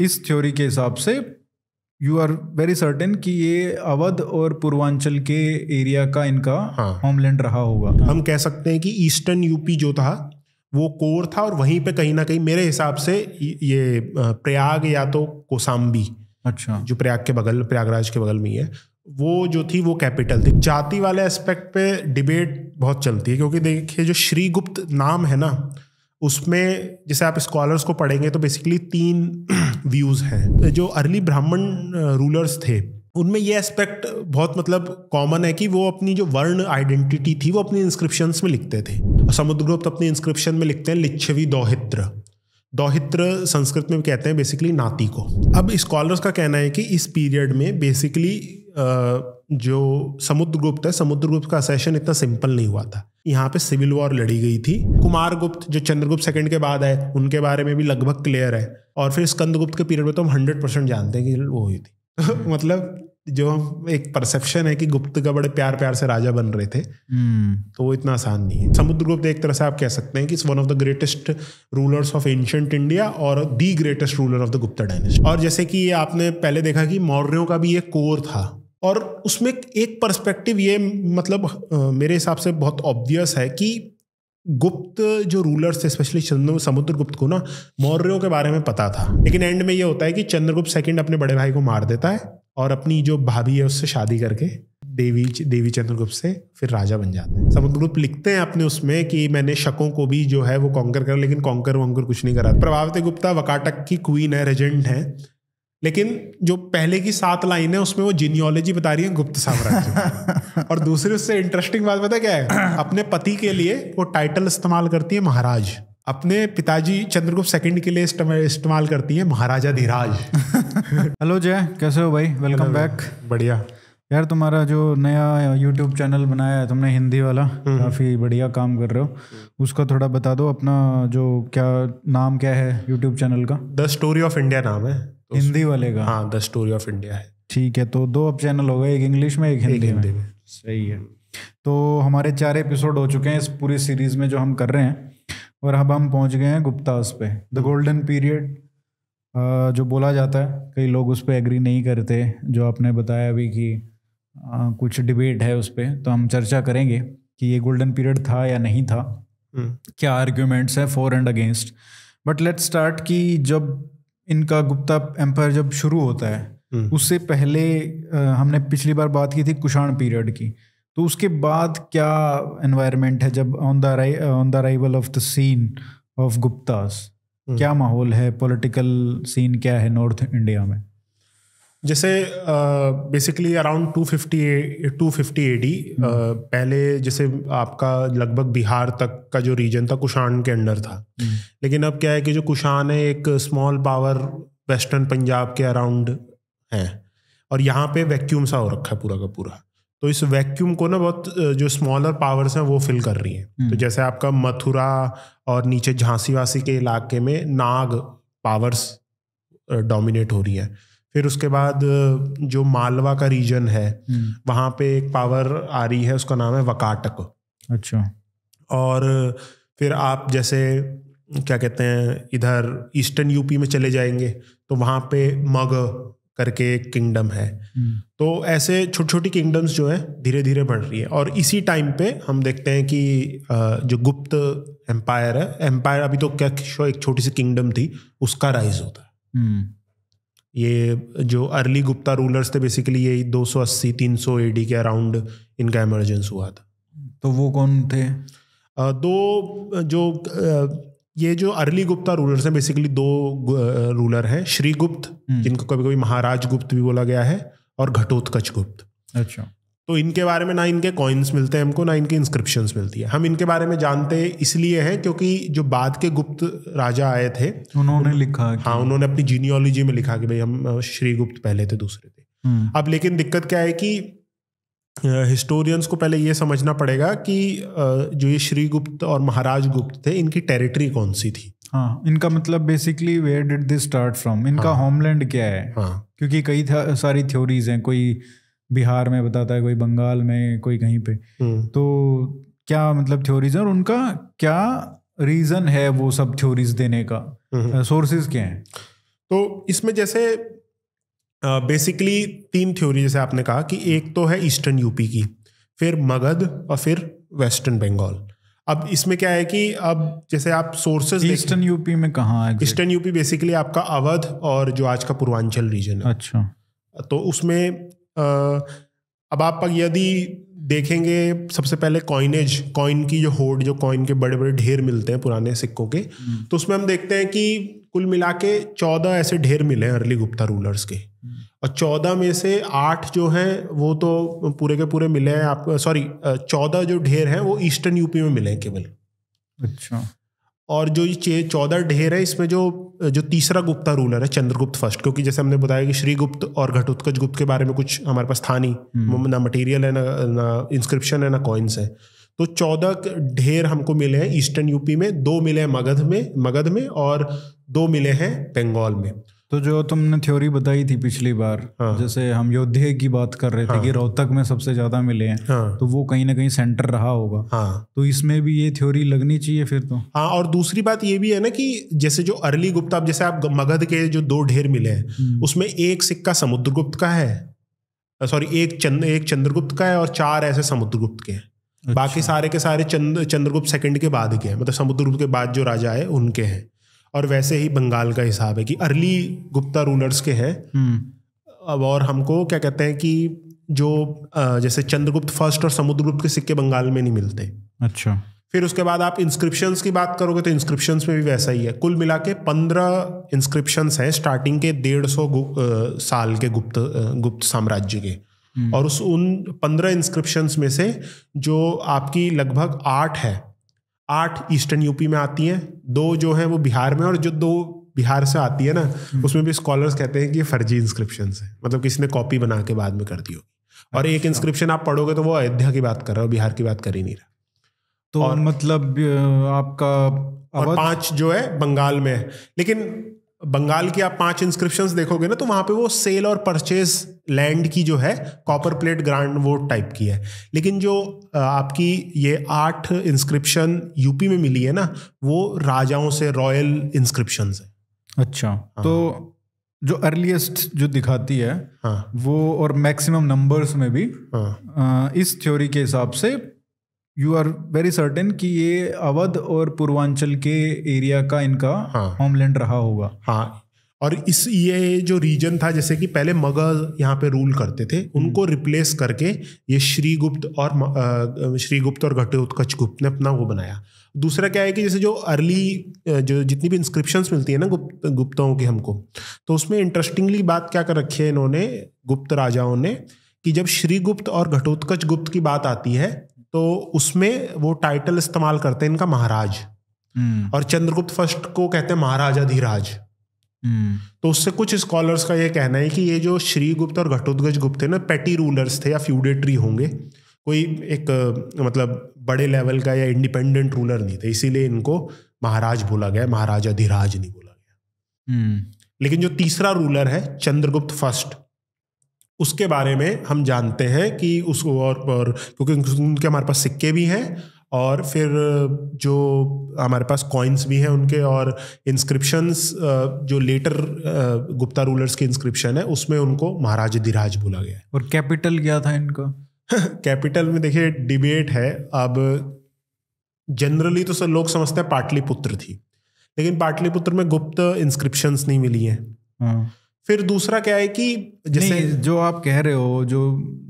इस थ्योरी के हिसाब से यू आर वेरी सर्टेन कि ये अवध और पूर्वांचल के एरिया का इनका हाँ। होमलैंड रहा होगा हम कह सकते हैं कि ईस्टर्न यूपी जो था वो कोर था और वहीं पे कहीं ना कहीं मेरे हिसाब से ये प्रयाग या तो कोसाम्बी अच्छा जो प्रयाग के बगल प्रयागराज के बगल में ही है वो जो थी वो कैपिटल थी जाति वाले एस्पेक्ट पे डिबेट बहुत चलती है क्योंकि देखिए जो श्रीगुप्त नाम है ना उसमें जैसे आप स्कॉलर्स को पढ़ेंगे तो बेसिकली तीन व्यूज़ हैं जो अर्ली ब्राह्मण रूलर्स थे उनमें ये एस्पेक्ट बहुत मतलब कॉमन है कि वो अपनी जो वर्ण आइडेंटिटी थी वो अपनी इंस्क्रिप्शन में लिखते थे और समुद्रगुप्त अपने इंस्क्रिप्शन में लिखते हैं लिच्छवी दोहित्र दोहित्र संस्कृत में कहते हैं बेसिकली नाती को अब स्कॉलर्स का कहना है कि इस पीरियड में बेसिकली जो समुद्र गुप्त है समुद्र गुप्त का सेशन इतना सिंपल नहीं हुआ था यहाँ पे सिविल वॉर लड़ी गई थी कुमार गुप्त जो चंद्रगुप्त सेकंड के बाद आए उनके बारे में भी लगभग क्लियर है और फिर स्कंदगुप्त के पीरियड में तो हम हंड्रेड परसेंट जानते हैं कि वो हुई थी मतलब जो हम एक परसेप्शन है कि गुप्त का बड़े प्यार प्यार से राजा बन रहे थे हम्म। तो वो इतना आसान नहीं है समुद्रगुप्त एक तरह से आप कह सकते हैं कि one of the greatest rulers of ancient India और the greatest ruler of the Gupta dynasty और जैसे कि आपने पहले देखा कि मौर्यों का भी एक कोर था और उसमें एक पर्सपेक्टिव ये मतलब मेरे हिसाब से बहुत ऑब्वियस है कि गुप्त जो रूलर्स थे स्पेशली चंद्र समुद्रगुप्त को ना मौर्यों के बारे में पता था लेकिन एंड में ये होता है कि चंद्रगुप्त सेकंड अपने बड़े भाई को मार देता है और अपनी जो भाभी है उससे शादी करके देवी देवी चंद्रगुप्त से फिर राजा बन जाते हैं समुद्रगुप्त लिखते हैं अपने उसमें कि मैंने शकों को भी जो है वो कॉन्कर करा लेकिन कॉन्कर वॉन्कर कुछ नहीं करा प्रभावती गुप्ता वकाटक की क्वीन है रेजेंट है लेकिन जो पहले की सात लाइन है उसमें वो जीनियोलॉजी बता रही है गुप्त साम्राज्य और दूसरी उससे इंटरेस्टिंग बात पता क्या है अपने पति के लिए वो टाइटल इस्तेमाल करती है महाराज अपने पिताजी चंद्रगुप्त सेकंड के लिए इस्तेमाल करती है महाराजा धीराज हेलो जय कैसे हो भाई वेलकम बैक बढ़िया यार तुम्हारा जो नया यूट्यूब चैनल बनाया है तुमने हिंदी वाला हम्म। काफ़ी बढ़िया काम कर रहे हो उसका थोड़ा बता दो अपना जो क्या नाम क्या है यूट्यूब चैनल का द स्टोरी ऑफ इंडिया नाम है तो हिंदी वाले का हाँ द स्टोरी ऑफ इंडिया है ठीक है तो दो अब चैनल हो गए एक इंग्लिश में एक हिंदी, एक हिंदी में।, में सही है तो हमारे चार एपिसोड हो चुके हैं इस पूरी सीरीज़ में जो हम कर रहे हैं और अब हम पहुंच गए हैं गुप्ता उस पर द गोल्डन पीरियड जो बोला जाता है कई लोग उस पर एग्री नहीं करते जो आपने बताया अभी कि कुछ डिबेट है उस पर तो हम चर्चा करेंगे कि ये गोल्डन पीरियड था या नहीं था हम्म। क्या आर्ग्यूमेंट्स है for and against but let start कि जब इनका गुप्ता एम्पायर जब शुरू होता है हम्म। उससे पहले हमने पिछली बार बात की थी कुषाण पीरियड की तो उसके बाद क्या एनवायरनमेंट है जब on the on the arrival of the scene of Gupta क्या माहौल है पॉलिटिकल सीन क्या है नॉर्थ इंडिया में जैसे बेसिकली अराउंड 250 फिफ्टी एडी पहले जैसे आपका लगभग बिहार तक का जो रीजन था कुशाण के अंडर था हम्म। लेकिन अब क्या है कि जो कुशाण है एक स्मॉल पावर वेस्टर्न पंजाब के अराउंड है और यहाँ पे वैक्यूम सा हो रखा है पूरा का पूरा तो इस वैक्यूम को ना बहुत जो स्मॉलर पावर्स हैं वो फिल कर रही हैं हम्म। तो जैसे आपका मथुरा और नीचे झांसी वासी के इलाके में नाग पावर्स डोमिनेट हो रही हैं फिर उसके बाद जो मालवा का रीजन है हम्म। वहां पे एक पावर आ रही है उसका नाम है वकाटक अच्छा और फिर आप जैसे क्या कहते हैं इधर ईस्टर्न यूपी में चले जाएंगे तो वहां पे मग करके एक किंगडम है हम्म। तो ऐसे छोटी छोटी किंगडम्स जो है धीरे धीरे बढ़ रही है और इसी टाइम पे हम देखते हैं कि जो गुप्त एम्पायर है एम्पायर अभी तो क्या एक छोटी सी किंगडम थी उसका राइज होता है हम्म। ये जो अर्ली गुप्ता रूलर्स थे बेसिकली ये 280 300 एडी के अराउंड इनका एमरजेंस हुआ था तो वो कौन थे दो जो ये जो अर्ली गुप्ता रूलर्स हैं बेसिकली दो रूलर हैं श्रीगुप्त हम्म। जिनको कभी कभी महाराज गुप्त भी बोला गया है और घटोत्कच गुप्त अच्छा तो इनके बारे में ना इनके कॉइन्स मिलते हैं हमको ना इनके इंस्क्रिप्शंस मिलती है हम इनके बारे में जानते इसलिए हैं क्योंकि जो बाद के गुप्त राजा आए थे उन्होंने लिखा हाँ उन्होंने अपनी जीनियोलॉजी में लिखा कि भाई हम श्री गुप्त पहले थे दूसरे थे हम्म। अब लेकिन दिक्कत क्या है कि हिस्टोरियंस को पहले ये समझना पड़ेगा कि जो ये श्री गुप्त और महाराज गुप्त थे इनकी टेरिटरी कौन सी थी हाँ इनका मतलब basically where did this start from इनका होमलैंड हाँ। क्या है हाँ क्योंकि कई सारी थ्योरीज हैं कोई बिहार में बताता है कोई बंगाल में कोई कहीं पे हम्म। तो क्या मतलब थ्योरीज और उनका क्या रीजन है वो सब थ्योरीज देने का सोर्सेज हम्म। uh, क्या हैं तो इसमें जैसे बेसिकली uh, तीन थ्योरी जैसे आपने कहा कि एक तो है ईस्टर्न यूपी की फिर मगध और फिर वेस्टर्न बंगाल अब इसमें क्या है कि अब जैसे आप सोर्सेज ईस्टर्न यूपी में कहाँ है ईस्टर्न यूपी बेसिकली आपका अवध और जो आज का पूर्वांचल रीजन है अच्छा तो उसमें अब आप यदि देखेंगे सबसे पहले कॉइनेज कॉइन की जो होर्ड जो कॉइन के बड़े बड़े ढेर मिलते हैं पुराने सिक्कों के हम्म। तो उसमें हम देखते हैं कि कुल मिला के चौदह ऐसे ढेर मिले हैं अर्ली गुप्ता रूलर्स के हम्म। और चौदह में से आठ जो हैं वो तो पूरे के पूरे मिले हैं आप सॉरी चौदह जो ढेर हैं वो ईस्टर्न यूपी में मिले हैं केवल अच्छा और जो ये चौदह ढेर है इसमें जो जो तीसरा गुप्ता रूलर है चंद्रगुप्त फर्स्ट क्योंकि जैसे हमने बताया कि श्रीगुप्त और घटोत्कच गुप्त के बारे में कुछ हमारे पास था नहीं हम्म। ना मटेरियल है ना ना इंस्क्रिप्शन है ना कॉइन्स है तो चौदह ढेर हमको मिले हैं ईस्टर्न यूपी में दो मिले हैं मगध में मगध में और दो मिले हैं बंगाल में तो जो तुमने थ्योरी बताई थी पिछली बार हाँ। जैसे हम योद्धे की बात कर रहे थे हाँ। कि रोहतक में सबसे ज्यादा मिले हैं हाँ। तो वो कहीं ना कहीं सेंटर रहा होगा हाँ। तो इसमें भी ये थ्योरी लगनी चाहिए फिर तो हाँ और दूसरी बात ये भी है ना कि जैसे जो अर्ली गुप्ता जैसे आप मगध के जो दो ढेर मिले हैं हम्म। उसमें एक सिक्का समुद्रगुप्त का है सॉरी एक चंद एक चंद्रगुप्त का है और चार ऐसे समुद्रगुप्त के हैं अच्छा। बाकी सारे के सारे चंद्र चंद्रगुप्त सेकंड के बाद के हैं मतलब समुद्रगुप्त के बाद जो राजा है उनके हैं और वैसे ही बंगाल का हिसाब है कि अर्ली गुप्ता रूलर्स के हैं हम्म। अब और हमको क्या कहते हैं कि जो जैसे चंद्रगुप्त फर्स्ट और समुद्रगुप्त के सिक्के बंगाल में नहीं मिलते अच्छा फिर उसके बाद आप इंस्क्रिप्शंस की बात करोगे तो इंस्क्रिप्शंस में भी वैसा ही है कुल मिला के पंद्रह इंस्क्रिप्शंस हैं स्टार्टिंग के डेढ़ सौ साल के गुप्त गुप्त साम्राज्य के हम्म। और उस उन पंद्रह इंस्क्रिप्शंस में से जो आपकी लगभग आठ है आठ ईस्टर्न यूपी में आती हैं दो जो हैं वो बिहार में और जो दो बिहार से आती है ना हम्म। उसमें भी स्कॉलर्स कहते हैं कि ये फर्जी इंस्क्रिप्शन है मतलब किसी ने कॉपी बना के बाद में कर दी होगी और एक इंस्क्रिप्शन अच्छा। आप पढ़ोगे तो वो अयोध्या की बात कर रहा हो बिहार की बात कर ही नहीं रहा तो और मतलब आपका और पांच जो है बंगाल में है लेकिन बंगाल की आप पांच इंस्क्रिप्शंस देखोगे ना तो वहां पे वो सेल और परचेज लैंड की जो है कॉपर प्लेट ग्रांड वो टाइप की है लेकिन जो आपकी ये आठ इंस्क्रिप्शन यूपी में मिली है ना वो राजाओं से रॉयल इंस्क्रिप्शन है अच्छा हाँ। तो जो अर्लीस्ट जो दिखाती है हाँ। वो और मैक्सिमम नंबर्स में भी हाँ। इस थ्योरी के हिसाब से यू आर वेरी सर्टेन कि ये अवध और पूर्वांचल के एरिया का इनका हाँ होमलैंड रहा होगा हाँ और इस ये जो रीजन था जैसे कि पहले मगध यहाँ पे रूल करते थे हम्म। उनको रिप्लेस करके ये श्रीगुप्त और श्रीगुप्त और घटोत्कच गुप्त ने अपना वो बनाया दूसरा क्या है कि जैसे जो अर्ली जो जितनी भी इंस्क्रिप्शंस मिलती है ना गुप्त गुप्तों की हमको तो उसमें इंटरेस्टिंगली बात क्या कर रखी है इन्होंने गुप्त राजाओं ने कि जब श्रीगुप्त और घटोत्कच गुप्त की बात आती है तो उसमें वो टाइटल इस्तेमाल करते हैं इनका महाराज हम्म। और चंद्रगुप्त फर्स्ट को कहते हैं महाराजाधिराज हम्म। तो उससे कुछ स्कॉलर्स का ये कहना है कि ये जो श्रीगुप्त और घटोत्गज गुप्त थे ना पेटी रूलर्स थे या फ्यूडेटरी होंगे कोई एक मतलब बड़े लेवल का या इंडिपेंडेंट रूलर नहीं थे इसीलिए इनको महाराज बोला गया महाराजाधिराज नहीं बोला गया हम्म। लेकिन जो तीसरा रूलर है चंद्रगुप्त फर्स्ट उसके बारे में हम जानते हैं कि उस और, और क्योंकि उनके हमारे पास सिक्के भी हैं और फिर जो हमारे पास कॉइन्स भी हैं उनके और इंस्क्रिप्शंस जो लेटर गुप्ता रूलर्स की इंस्क्रिप्शन है उसमें उनको महाराज धिराज बोला गया है और कैपिटल क्या था इनका कैपिटल में देखिए डिबेट है अब जनरली तो सर लोग समझते हैं पाटलिपुत्र थी लेकिन पाटलिपुत्र में गुप्त इंस्क्रिप्शंस नहीं मिली हैं हाँ। फिर दूसरा क्या है कि जैसे जो आप कह रहे हो जो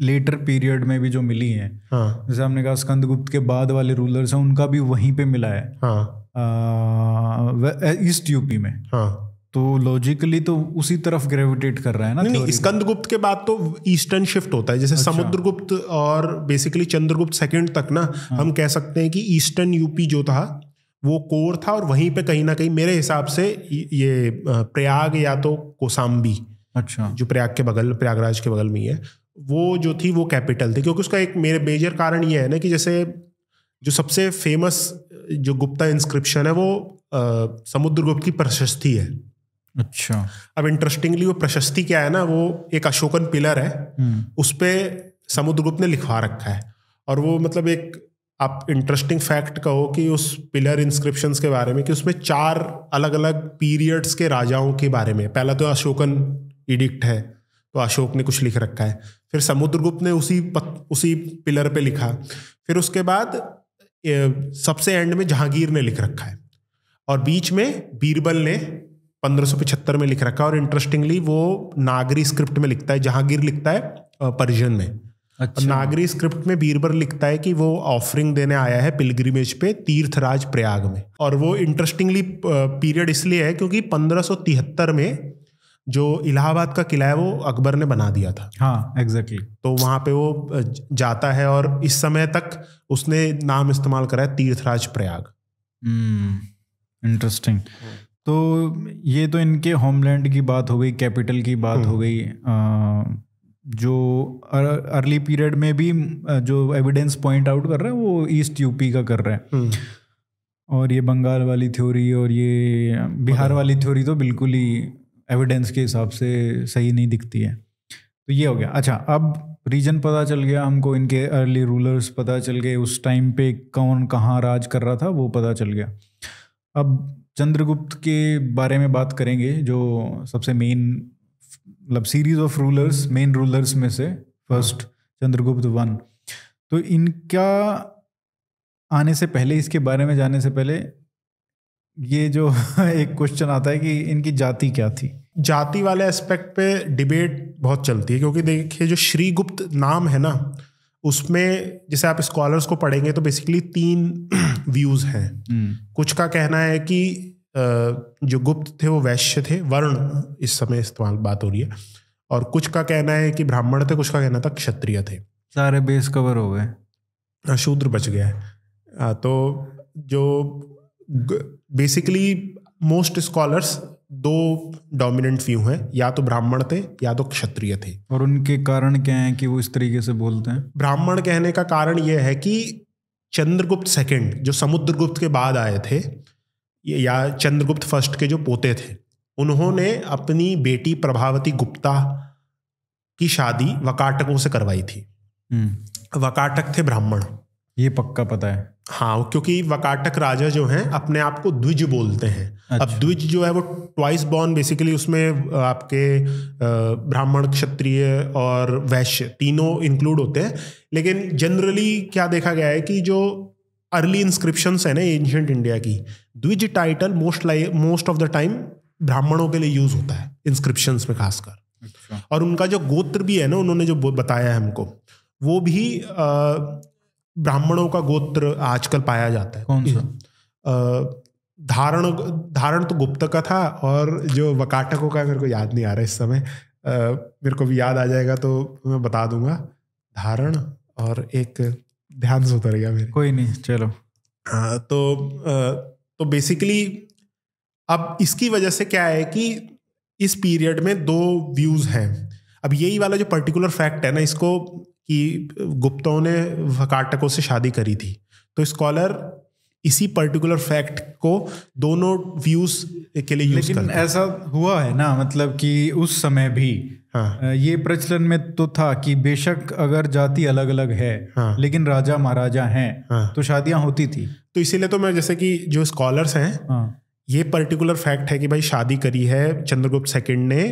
लेटर पीरियड में भी जो मिली है हाँ जैसे हमने कहा स्कंदगुप्त के बाद वाले रूलर्स हैं उनका भी वहीं पे मिला है हाँ ईस्ट यूपी में हाँ तो लॉजिकली तो उसी तरफ ग्रेविटेट कर रहा है ना नहीं, नहीं स्कंदगुप्त के बाद तो ईस्टर्न शिफ्ट होता है जैसे अच्छा। समुद्रगुप्त और बेसिकली चंद्रगुप्त सेकंड तक ना हाँ। हम कह सकते हैं कि ईस्टर्न यूपी जो था वो कोर था और वहीं पे कहीं ना कहीं मेरे हिसाब से ये प्रयाग या तो कोसाम्बी अच्छा जो प्रयाग के बगल प्रयागराज के बगल में है वो जो थी वो कैपिटल थी क्योंकि उसका एक मेरे मेजर कारण ये है ना कि जैसे जो सबसे फेमस जो गुप्ता इंस्क्रिप्शन है वो समुद्रगुप्त की प्रशस्ति है अच्छा अब इंटरेस्टिंगली वो प्रशस्ति क्या है ना वो एक अशोकन पिलर है हम्म। उस पर समुद्रगुप्त ने लिखवा रखा है और वो मतलब एक आप इंटरेस्टिंग फैक्ट कहो कि उस पिलर इंस्क्रिप्शन के बारे में कि उसमें चार अलग अलग पीरियड्स के राजाओं के बारे में पहला तो अशोकन इडिक्ट है तो अशोक ने कुछ लिख रखा है फिर समुद्रगुप्त ने उसी पत, उसी पिलर पे लिखा फिर उसके बाद सबसे एंड में जहांगीर ने लिख रखा है और बीच में बीरबल ने 1575 में लिख रखा है और इंटरेस्टिंगली वो नागरी स्क्रिप्ट में लिखता है जहांगीर लिखता है परिजन में अच्छा। नागरी स्क्रिप्ट में बीरबल लिखता है कि वो ऑफरिंग देने आया है पिलग्रिमेज पे तीर्थराज प्रयाग में और वो इंटरेस्टिंगली पीरियड इसलिए है क्योंकि पंद्रह में जो इलाहाबाद का किला है वो अकबर ने बना दिया था हाँ एग्जैक्टली exactly. तो वहाँ पे वो जाता है और इस समय तक उसने नाम इस्तेमाल करा है तीर्थराज प्रयाग इंटरेस्टिंग हम्म, hmm. तो ये तो इनके होमलैंड की बात हो गई कैपिटल की बात हो हम्म। गई आ, जो अर्ली पीरियड में भी जो एविडेंस पॉइंट आउट कर रहा है वो ईस्ट यूपी का कर रहा है हम्म। और ये बंगाल वाली थ्योरी और ये बिहार वाली थ्योरी तो बिल्कुल ही एविडेंस के हिसाब से सही नहीं दिखती है तो ये हो गया अच्छा अब रीजन पता चल गया हमको इनके अर्ली रूलर्स पता चल गए उस टाइम पे कौन कहाँ राज कर रहा था वो पता चल गया अब चंद्रगुप्त के बारे में बात करेंगे जो सबसे मेन मतलब series of rulers main rulers में से फर्स्ट चंद्रगुप्त वन तो इनका आने से पहले इसके बारे में जाने से पहले ये जो एक क्वेश्चन आता है कि इनकी जाति क्या थी जाति वाले एस्पेक्ट पे डिबेट बहुत चलती है क्योंकि देखिए जो श्रीगुप्त नाम है ना उसमें जैसे आप स्कॉलर्स को पढ़ेंगे तो बेसिकली तीन व्यूज हैं हम्म। कुछ का कहना है कि जो गुप्त थे वो वैश्य थे वर्ण इस समय इस्तेमाल बात हो रही है और कुछ का कहना है कि ब्राह्मण थे कुछ का कहना था क्षत्रिय थे सारे बेस कवर हो गए हाँ, शूद्र बच गया है हाँ, तो जो बेसिकली मोस्ट स्कॉलर्स दो डोमिनेंट व्यू हैं या तो ब्राह्मण थे या तो क्षत्रिय थे और उनके कारण क्या है कि वो इस तरीके से बोलते हैं ब्राह्मण कहने का कारण यह है कि चंद्रगुप्त सेकंड जो समुद्रगुप्त के बाद आए थे या चंद्रगुप्त फर्स्ट के जो पोते थे उन्होंने अपनी बेटी प्रभावती गुप्ता की शादी वकाटकों से करवाई थी हम्म। वकाटक थे ब्राह्मण ये पक्का पता है हाँ क्योंकि वकाटक राजा जो हैं अपने आप को द्विज बोलते हैं अच्छा। अब द्विज जो है वो ट्वाइस बॉर्न बेसिकली उसमें आपके ब्राह्मण क्षत्रिय और वैश्य तीनों इंक्लूड होते हैं लेकिन जनरली क्या देखा गया है कि जो अर्ली इंस्क्रिप्शन है ना एंशियंट इंडिया की द्विज title most most of the time ब्राह्मणों के लिए यूज होता है इंस्क्रिप्शन में खासकर अच्छा। और उनका जो गोत्र भी है ना उन्होंने जो बताया है हमको वो भी ब्राह्मणों का गोत्र आजकल पाया जाता है कौन सा? धारण धारण तो गुप्त का था और जो वकाटकों का मेरे को याद नहीं आ रहा इस समय मेरे को भी याद आ जाएगा तो मैं बता दूंगा धारण और एक ध्यान से उतर गया मेरे कोई नहीं चलो आ, तो तो बेसिकली अब इसकी वजह से क्या है कि इस पीरियड में दो व्यूज़ हैं अब यही वाला जो पर्टिकुलर फैक्ट है ना इसको कि गुप्ताओं ने वकाटकों से शादी करी थी तो स्कॉलर इसी पर्टिकुलर फैक्ट को दोनों व्यूज के लिए यूज लेकिन ऐसा हुआ है ना मतलब कि उस समय भी हाँ। ये प्रचलन में तो था कि बेशक अगर जाति अलग अलग है हाँ। लेकिन राजा महाराजा हैं हाँ। तो शादियां होती थी तो इसीलिए तो मैं जैसे कि जो स्कॉलर्स हैं हाँ। ये पर्टिकुलर फैक्ट है कि भाई शादी करी है चंद्रगुप्त सेकंड ने